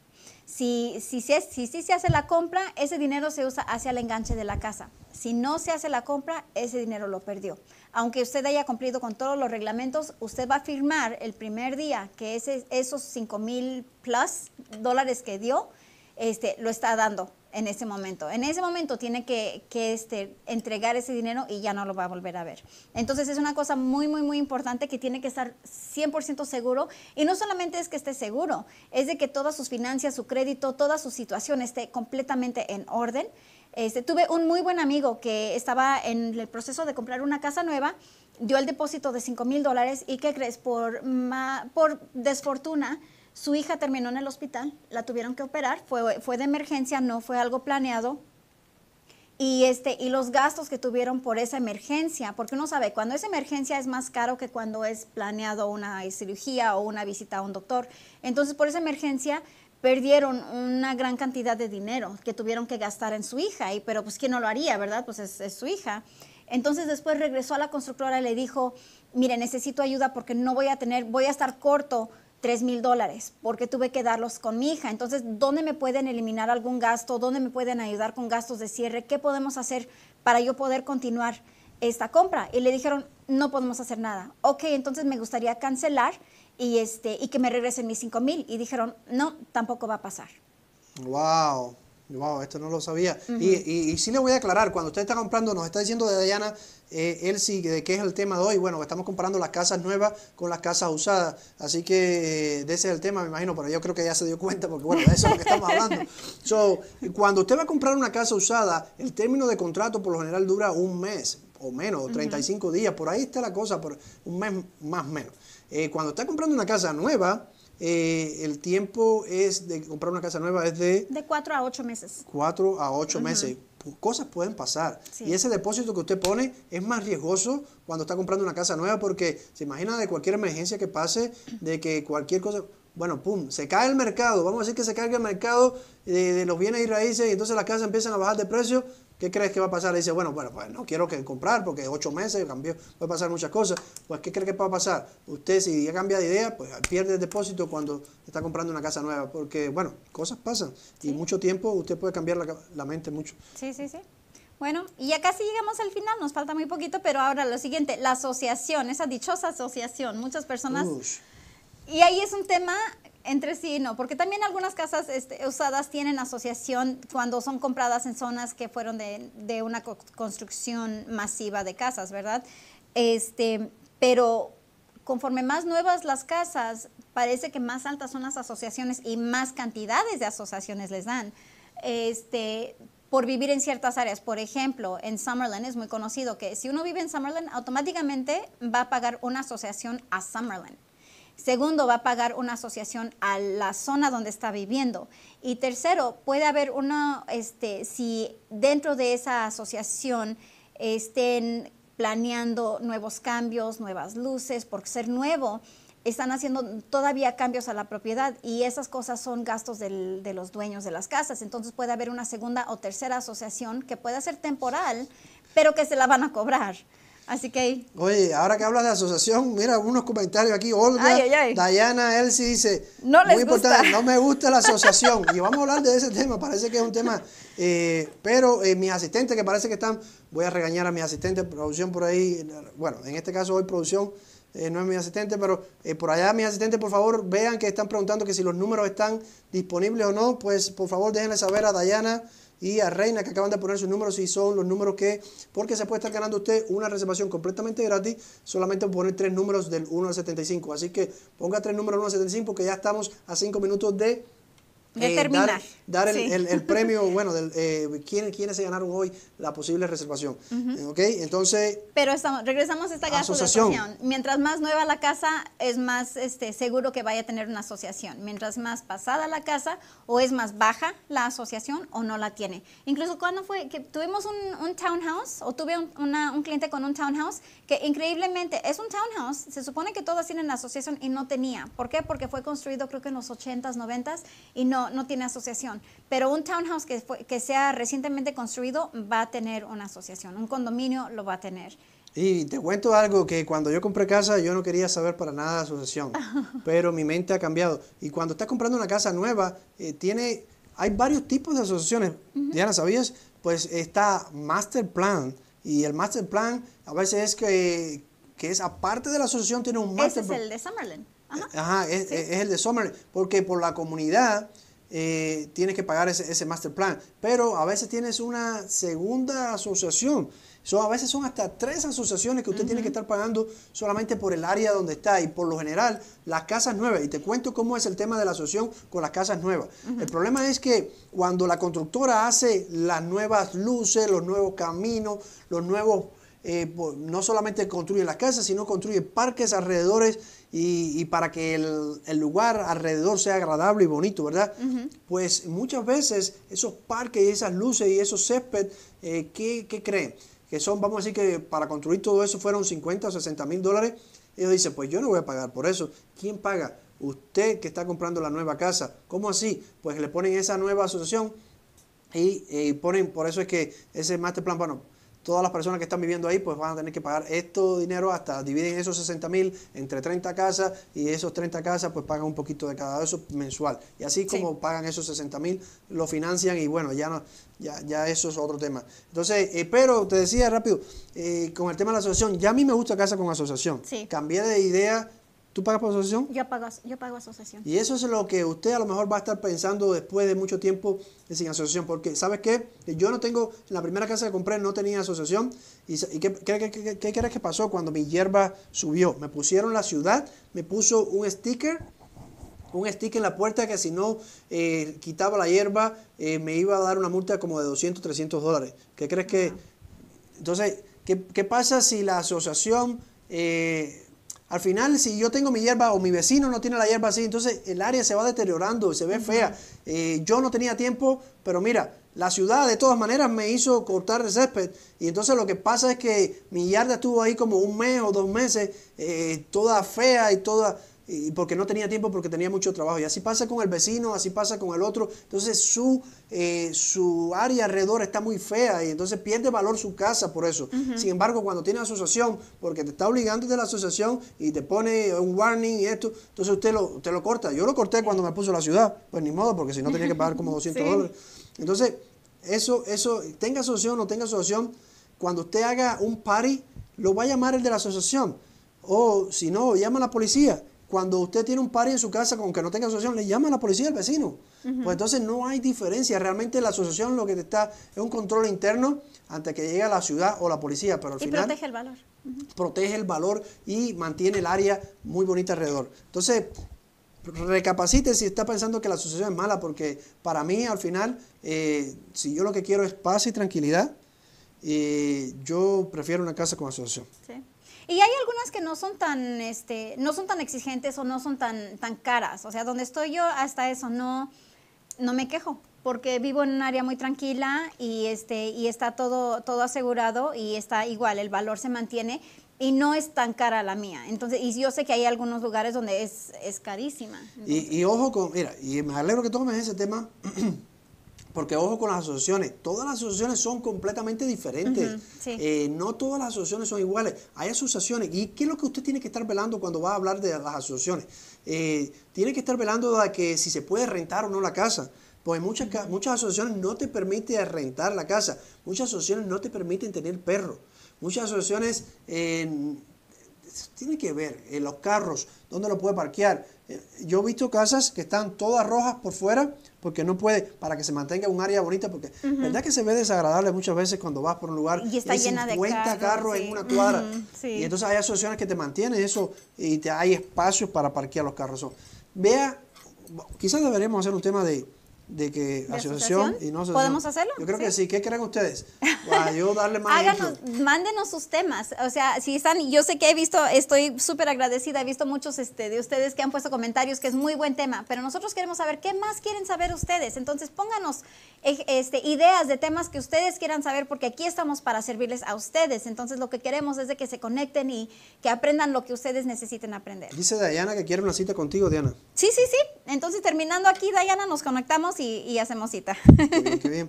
Si, si, si, si, se hace la compra, ese dinero se usa hacia el enganche de la casa. Si no se hace la compra, ese dinero lo perdió. Aunque usted haya cumplido con todos los reglamentos, usted va a firmar el primer día que esos 5 mil plus dólares que dio, este, lo está dando en ese momento. En ese momento tiene que, este, entregar ese dinero y ya no lo va a volver a ver. Entonces es una cosa muy, muy, muy importante que tiene que estar 100% seguro. Y no solamente es que esté seguro, es de que todas sus finanzas, su crédito, toda su situación esté completamente en orden. Este, tuve un muy buen amigo que estaba en el proceso de comprar una casa nueva, dio el depósito de 5 mil dólares y ¿qué crees? Por, por desfortuna, su hija terminó en el hospital, la tuvieron que operar, fue, fue de emergencia, no fue algo planeado, y este y los gastos que tuvieron por esa emergencia, porque uno sabe, cuando es emergencia es más caro que cuando es planeado una cirugía o una visita a un doctor. Entonces, por esa emergencia perdieron una gran cantidad de dinero que tuvieron que gastar en su hija, y, pero pues quién no lo haría, ¿verdad? Pues es, es su hija. Entonces después regresó a la constructora y le dijo, mire, necesito ayuda porque no voy a tener, voy a estar corto 3 mil dólares porque tuve que darlos con mi hija. Entonces, ¿dónde me pueden eliminar algún gasto? ¿Dónde me pueden ayudar con gastos de cierre? ¿Qué podemos hacer para yo poder continuar esta compra? Y le dijeron, no podemos hacer nada. Ok, entonces me gustaría cancelar y, este, y que me regresen mis 5 mil. Y dijeron, no, tampoco va a pasar. ¡Wow! Wow, esto no lo sabía. y, y, sí le voy a aclarar, cuando usted está comprando, nos está diciendo de Dayana, eh, él sí, de qué es el tema de hoy. Bueno, estamos comparando las casas nuevas con las casas usadas. Así que eh, de ese es el tema, me imagino, pero yo creo que ya se dio cuenta, porque bueno, de eso es lo que estamos hablando. So, cuando usted va a comprar una casa usada, el término de contrato por lo general dura un mes o menos, 35 días, por ahí está la cosa, por un mes más o menos. Eh, cuando está comprando una casa nueva, eh, el tiempo es de comprar una casa nueva es de... De 4 a 8 meses. Cuatro a ocho meses. Cosas pueden pasar. Y ese depósito que usted pone es más riesgoso cuando está comprando una casa nueva porque se imagina de cualquier emergencia que pase, de que cualquier cosa... Bueno, pum, se cae el mercado. Vamos a decir que se caiga el mercado de, eh, de los bienes y raíces y entonces las casas empiezan a bajar de precio ¿Qué crees que va a pasar? Le dice, bueno, bueno, pues no quiero que comprar porque ocho meses cambió, puede pasar muchas cosas. Pues, ¿qué cree que va a pasar? Usted, si ya cambia de idea, pues pierde el depósito cuando está comprando una casa nueva. Porque, bueno, cosas pasan. Y mucho tiempo usted puede cambiar la, mente mucho. Sí, sí, sí. Bueno, y ya casi llegamos al final, nos falta muy poquito, pero ahora lo siguiente, la asociación, esa dichosa asociación, muchas personas... Y ahí es un tema entre sí, no, porque también algunas casas este, usadas tienen asociación cuando son compradas en zonas que fueron de, una construcción masiva de casas, ¿verdad? Este, pero conforme más nuevas las casas, parece que más altas son las asociaciones y más cantidades de asociaciones les dan. Este, por vivir en ciertas áreas. Por ejemplo, en Summerland es muy conocido que si uno vive en Summerland, automáticamente va a pagar una asociación a Summerland. Segundo, va a pagar una asociación a la zona donde está viviendo. Y tercero, puede haber una, este, si dentro de esa asociación estén planeando nuevos cambios, nuevas luces, por ser nuevo, están haciendo todavía cambios a la propiedad y esas cosas son gastos de los dueños de las casas. Entonces puede haber una segunda o tercera asociación que pueda ser temporal, pero que se la van a cobrar. Así que ahí. Oye, ahora que hablas de asociación, mira algunos comentarios aquí. Olga, Dayana, Elsie dice, no muy gusta. no me gusta la asociación. y vamos a hablar de ese tema, parece que es un tema. Eh, pero eh, mis asistentes, que parece que están, voy a regañar a mis asistentes, producción por ahí, bueno, en este caso hoy producción. Eh, no es mi asistente, pero por allá mis asistentes, por favor, vean que están preguntando que si los números están disponibles o no, pues por favor déjenle saber a Dayana, y a Reina que acaban de poner sus números y son los números que, porque se puede estar ganando usted una reservación completamente gratis, solamente por poner tres números del 1 al 75. Así que ponga tres números del 1 al 75 porque ya estamos a cinco minutos de eh, Determinar. dar, el, el, premio, bueno, del, eh, quiénes se ganaron hoy la posible reservación. ¿Ok? Entonces. Pero estamos, regresamos a esta asociación. Mientras más nueva la casa, es más este, seguro que vaya a tener una asociación. Mientras más pasada la casa, o es más baja la asociación, o no la tiene. Incluso cuando fue que tuvimos un, un townhouse, o tuve un, una, un cliente con un townhouse, que increíblemente es un townhouse, se supone que todas tienen la asociación y no tenía. ¿Por qué? Porque fue construido creo que en los 80s, 90s, y no no, tiene asociación, pero un townhouse que, sea recientemente construido va a tener una asociación, un condominio lo va a tener. Y te cuento algo que cuando yo compré casa yo no quería saber para nada de asociación, pero mi mente ha cambiado. Y cuando estás comprando una casa nueva, eh, tiene, hay varios tipos de asociaciones. ¿Ya -huh. ¿sabías? Pues está Master Plan. Y el Master Plan a veces es que, que es aparte de la asociación, tiene un Master Ese es el de Summerlin. Ajá, eh, es, el de Summerlin. Porque por la comunidad eh, tienes que pagar ese, master plan. Pero a veces tienes una segunda asociación. a veces son hasta tres asociaciones que usted tiene que estar pagando solamente por el área donde está. Y por lo general, las casas nuevas, y te cuento cómo es el tema de la asociación con las casas nuevas. El problema es que cuando la constructora hace las nuevas luces, los nuevos caminos, los nuevos eh, no solamente construye las casas, sino construye parques alrededores y, para que el, lugar alrededor sea agradable y bonito, ¿verdad? Pues muchas veces esos parques y esas luces y esos césped, eh, ¿qué, creen? Que son, vamos a decir que para construir todo eso fueron 50 o 60 mil dólares. Ellos dicen, pues yo no voy a pagar por eso. ¿Quién paga? Usted que está comprando la nueva casa. ¿Cómo así? Pues le ponen esa nueva asociación y, ponen, por eso es que ese master plan, bueno, todas las personas que están viviendo ahí pues van a tener que pagar esto dinero hasta dividen esos 60 mil entre 30 casas y esos 30 casas pues pagan un poquito de cada eso mensual. Y así como pagan esos 60 mil, lo financian y bueno, ya no, ya, ya eso es otro tema. Entonces, eh, pero te decía rápido, eh, con el tema de la asociación, ya a mí me gusta casa con asociación. Cambié de idea ¿Tú pagas por asociación? Yo pago, yo pago asociación. Y eso es lo que usted a lo mejor va a estar pensando después de mucho tiempo sin asociación. Porque, ¿sabes qué? Yo no tengo, en la primera casa que compré no tenía asociación. ¿Y, qué, crees que pasó cuando mi hierba subió? Me pusieron la ciudad, me puso un sticker un sticker en la puerta que si no eh, quitaba la hierba eh, me iba a dar una multa como de 200, 300 dólares. ¿Qué crees que...? Entonces, ¿qué, pasa si la asociación eh, al final, si yo tengo mi hierba o mi vecino no tiene la hierba así, entonces el área se va deteriorando, y se ve fea. Eh, yo no tenía tiempo, pero mira, la ciudad de todas maneras me hizo cortar el césped. Y entonces lo que pasa es que mi yarda estuvo ahí como un mes o dos meses, eh, toda fea y toda y porque no tenía tiempo porque tenía mucho trabajo. Y así pasa con el vecino, así pasa con el otro. Entonces su, eh, su área alrededor está muy fea y entonces pierde valor su casa por eso. Sin embargo, cuando tiene asociación, porque te está obligando desde la asociación y te pone un warning y esto, entonces usted lo, lo corta. Yo lo corté cuando me puso la ciudad, pues ni modo, porque si no tenía que pagar como 200 dólares. Entonces, eso, eso, tenga asociación o no tenga asociación, cuando usted haga un party, lo va a llamar el de la asociación. O si no, llama a la policía. Cuando usted tiene un par en su casa, con que no tenga asociación, le llama a la policía al vecino. Pues entonces no hay diferencia. Realmente la asociación lo que te está es un control interno antes que llegue a la ciudad o la policía. Pero al y final, protege el valor. Protege el valor y mantiene el área muy bonita alrededor. Entonces, recapacite si está pensando que la asociación es mala, porque para mí al final, eh, si yo lo que quiero es paz y tranquilidad, eh, yo prefiero una casa con asociación. Sí. Y hay algunas que no son tan, este, no son tan exigentes o no son tan, tan caras. O sea, donde estoy yo, hasta eso, no, no me quejo porque vivo en un área muy tranquila y este y está todo todo asegurado y está igual el valor se mantiene y no es tan cara la mía entonces y yo sé que hay algunos lugares donde es, carísima y, ojo con mira y me alegro que tomes ese tema Porque ojo con las asociaciones, todas las asociaciones son completamente diferentes. Eh, no todas las asociaciones son iguales. Hay asociaciones. ¿Y qué es lo que usted tiene que estar velando cuando va a hablar de las asociaciones? Eh, tiene que estar velando de que si se puede rentar o no la casa. Pues muchas, muchas asociaciones no te permiten rentar la casa. Muchas asociaciones no te permiten tener perro. Muchas asociaciones eh, tienen que ver en los carros, dónde lo puede parquear. Yo he visto casas que están todas rojas por fuera porque no puede, para que se mantenga un área bonita, porque verdad que se ve desagradable muchas veces cuando vas por un lugar y está carros, en una cuadra. Y entonces hay asociaciones que te mantienen eso y te, hay espacios para parquear los carros. vea, quizás deberíamos hacer un tema de, de que asociación, y no ¿Podemos hacerlo? Yo creo que sí. ¿Qué creen ustedes? Para yo darle más Háganos, mándenos sus temas. O sea, si están, yo sé que he visto, estoy súper agradecida, he visto muchos este, de ustedes que han puesto comentarios que es muy buen tema, pero nosotros queremos saber qué más quieren saber ustedes. Entonces, pónganos eh, este, ideas de temas que ustedes quieran saber, porque aquí estamos para servirles a ustedes. Entonces, lo que queremos es de que se conecten y que aprendan lo que ustedes necesiten aprender. Dice Dayana que quiere una cita contigo, Diana. Sí, sí, sí. Entonces, terminando aquí, Diana, nos conectamos y, hacemos cita.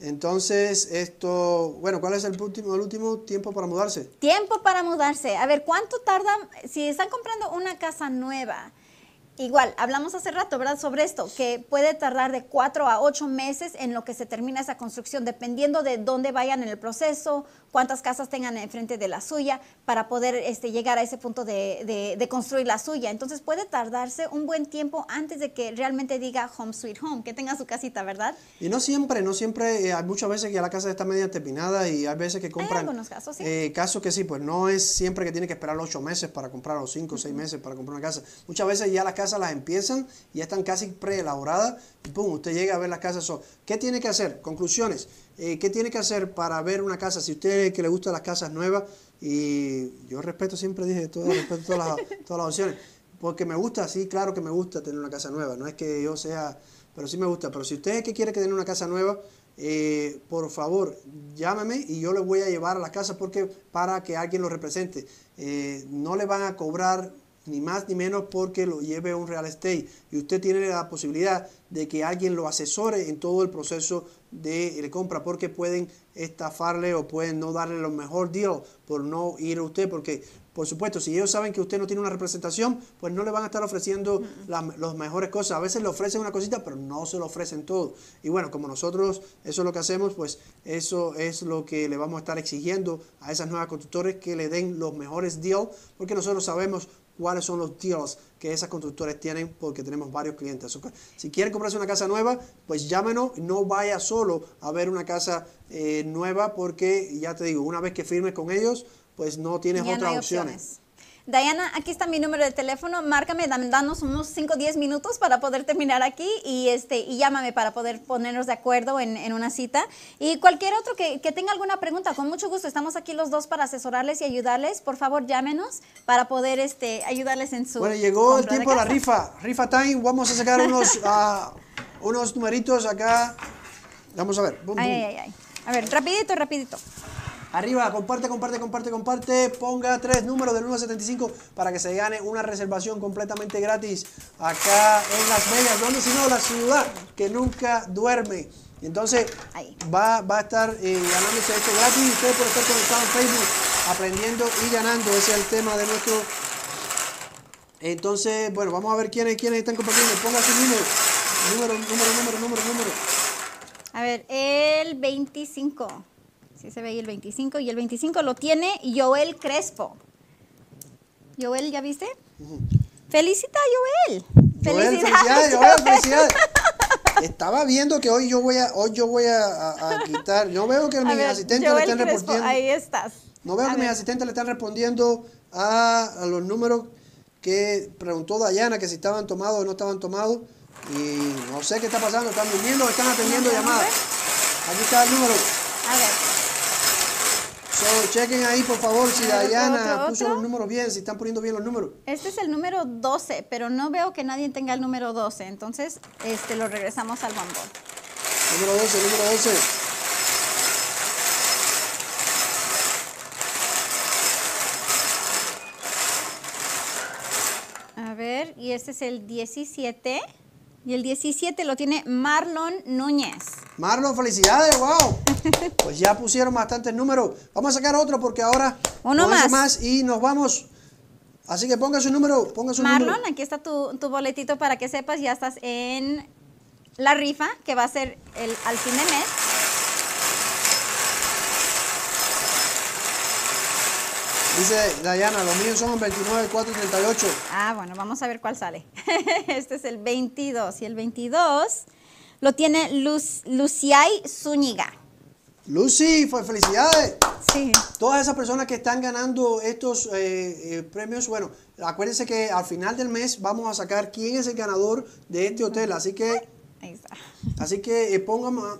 Entonces, esto, bueno, ¿cuál es el último, el último tiempo para mudarse? Tiempo para mudarse. A ver, ¿cuánto tarda si están comprando una casa nueva? Igual, hablamos hace rato, ¿verdad? Sobre esto, que puede tardar de cuatro a ocho meses en lo que se termina esa construcción, dependiendo de dónde vayan en el proceso, cuántas casas tengan enfrente de la suya para poder este, llegar a ese punto de, construir la suya. Entonces puede tardarse un buen tiempo antes de que realmente diga home sweet home, que tenga su casita, ¿verdad? Y no siempre, no siempre, eh, hay muchas veces que ya la casa está media terminada y hay veces que compran... Hay algunos casos, sí. Eh, casos que sí, pues no es siempre que tiene que esperar ocho meses para comprar o cinco o seis meses para comprar una casa. Muchas veces ya las casas las empiezan, ya están casi preelaboradas y pum, usted llega a ver las casas. ¿Qué tiene que hacer? Conclusiones. Eh, ¿Qué tiene que hacer para ver una casa? Si usted es que le gustan las casas nuevas, y yo respeto, siempre dije, todo, respeto todas las, opciones, porque me gusta, sí, claro que me gusta tener una casa nueva, no es que yo sea, pero sí me gusta, pero si usted es que quiere tener una casa nueva, eh, por favor, llámame y yo le voy a llevar a las casas porque para que alguien lo represente. Eh, no le van a cobrar ni más ni menos porque lo lleve a un real estate. Y usted tiene la posibilidad de que alguien lo asesore en todo el proceso de, eh, compra porque pueden estafarle o pueden no darle los mejor deals por no ir a usted porque por supuesto, si ellos saben que usted no tiene una representación, pues no le van a estar ofreciendo mm. las mejores cosas. A veces le ofrecen una cosita, pero no se lo ofrecen todo. Y bueno, como nosotros eso es lo que hacemos, pues eso es lo que le vamos a estar exigiendo a esas nuevas constructores que le den los mejores deals, porque nosotros sabemos cuáles son los deals que esas constructores tienen porque tenemos varios clientes. si quieren comprarse una casa nueva, pues llámenos, no vaya solo a ver una casa eh, nueva porque ya te digo, una vez que firmes con ellos, pues no tienes otras opciones. Diana, aquí está mi número de teléfono, márcame, danos unos 5 o 10 minutos para poder terminar aquí y, este, y llámame para poder ponernos de acuerdo en, una cita. Y cualquier otro que, tenga alguna pregunta, con mucho gusto, estamos aquí los dos para asesorarles y ayudarles. Por favor, llámenos para poder este, ayudarles en su... Bueno, llegó el tiempo de, la rifa, rifa time, vamos a sacar unos, ah, unos numeritos acá. Vamos a ver. A ver, rapidito, rapidito. Arriba, comparte, comparte, comparte, comparte. Ponga tres números del 1 75 para que se gane una reservación completamente gratis acá en Las Vegas. si no, la ciudad que nunca duerme? entonces va, a estar eh, ganándose esto gratis. Y usted por estar conectado en Facebook, aprendiendo y ganando. Ese es el tema de nuestro. Entonces, bueno, vamos a ver quiénes, quiénes están compartiendo. Ponga su número. Número, número, número, número, número. A ver, el 25 se ve ahí el 25. Y el 25 lo tiene Joel Crespo. Joel, ¿ya viste? Felicita Joel. Joel felicidades, Joel, felicidades. Estaba viendo que hoy yo voy a, hoy yo voy a, a, quitar. No veo que a mis le están respondiendo. Ahí estás. No veo que mi mis le están respondiendo a, los números que preguntó Dayana que si estaban tomados o no estaban tomados. Y no sé qué está pasando. Están durmiendo están atendiendo llamadas. Aquí está el número. A ver. So, chequen ahí, por favor, si Dayana puso los números bien, si están poniendo bien los números. Este es el número 12, pero no veo que nadie tenga el número 12. Entonces, este lo regresamos al bambú. Número 12, número 12. A ver, y este es el 17. Y el 17 lo tiene Marlon Núñez. Marlon, felicidades, wow. Pues ya pusieron bastantes números. Vamos a sacar otro porque ahora uno más. y nos vamos. Así que ponga su número, ponga su Marlon, aquí está tu, boletito para que sepas, ya estás en la rifa que va a ser el, al fin de mes. Dice Dayana, los míos son 29, 4 38. Ah, bueno, vamos a ver cuál sale. este es el 22 y el 22 lo tiene Luz, Luciay Zúñiga. Lucy, felicidades. Sí. Todas esas personas que están ganando estos eh, eh, premios, bueno, acuérdense que al final del mes vamos a sacar quién es el ganador de este hotel, así que Así que eh,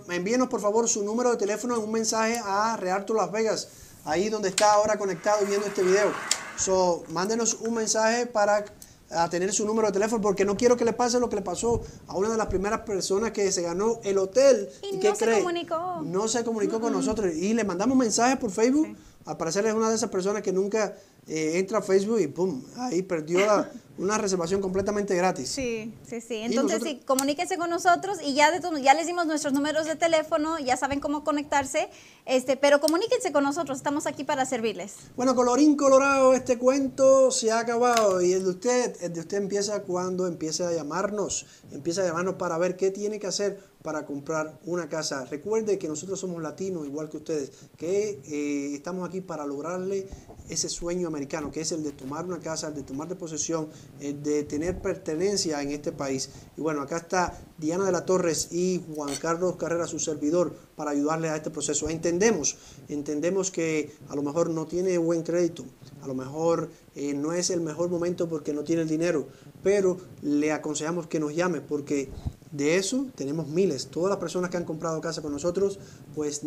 envíenos por favor su número de teléfono en un mensaje a Realto Las Vegas ahí donde está ahora conectado viendo este video. So, mándenos un mensaje para tener su número de teléfono porque no quiero que le pase lo que le pasó a una de las primeras personas que se ganó el hotel. Y, qué no se comunicó. No se comunicó con nosotros y le mandamos mensajes por Facebook. Al parecer es una de esas personas que nunca eh, entra a Facebook y pum, ahí perdió una reservación completamente gratis. Sí, sí, sí. Entonces, sí, comuníquense con nosotros y ya, de, ya les dimos nuestros números de teléfono, ya saben cómo conectarse, este, pero comuníquense con nosotros, estamos aquí para servirles. Bueno, colorín colorado, este cuento se ha acabado y el de usted, el de usted empieza cuando empiece a llamarnos, empieza a llamarnos para ver qué tiene que hacer para comprar una casa. Recuerde que nosotros somos latinos, igual que ustedes, que eh, estamos aquí para lograrle ese sueño americano, que es el de tomar una casa, el de tomar de posesión, el de tener pertenencia en este país. Y bueno, acá está Diana de la Torres y Juan Carlos Carrera, su servidor, para ayudarle a este proceso. Entendemos, entendemos que a lo mejor no tiene buen crédito, a lo mejor eh, no es el mejor momento porque no tiene el dinero, pero le aconsejamos que nos llame porque de eso tenemos miles. Todas las personas que han comprado casa con nosotros, pues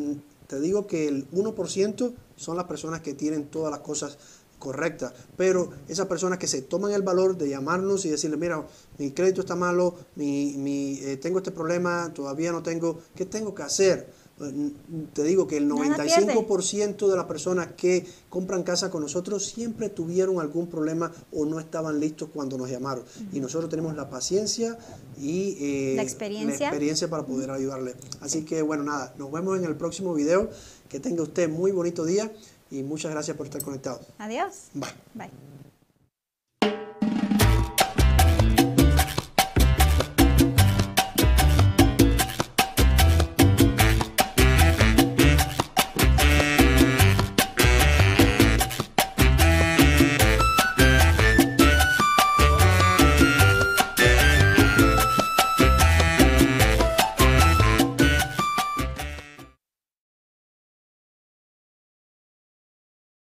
te digo que el 1% son las personas que tienen todas las cosas correctas. Pero esas personas que se toman el valor de llamarnos y decirle, mira, mi crédito está malo, mi, eh, tengo este problema, todavía no tengo, ¿qué tengo que hacer? te digo que el 95% de las personas que compran casa con nosotros siempre tuvieron algún problema o no estaban listos cuando nos llamaron. Y nosotros tenemos la paciencia y eh, la, experiencia. para poder ayudarle. Así que bueno, nada, nos vemos en el próximo video. Que tenga usted muy bonito día y muchas gracias por estar conectado. Adiós. Bye.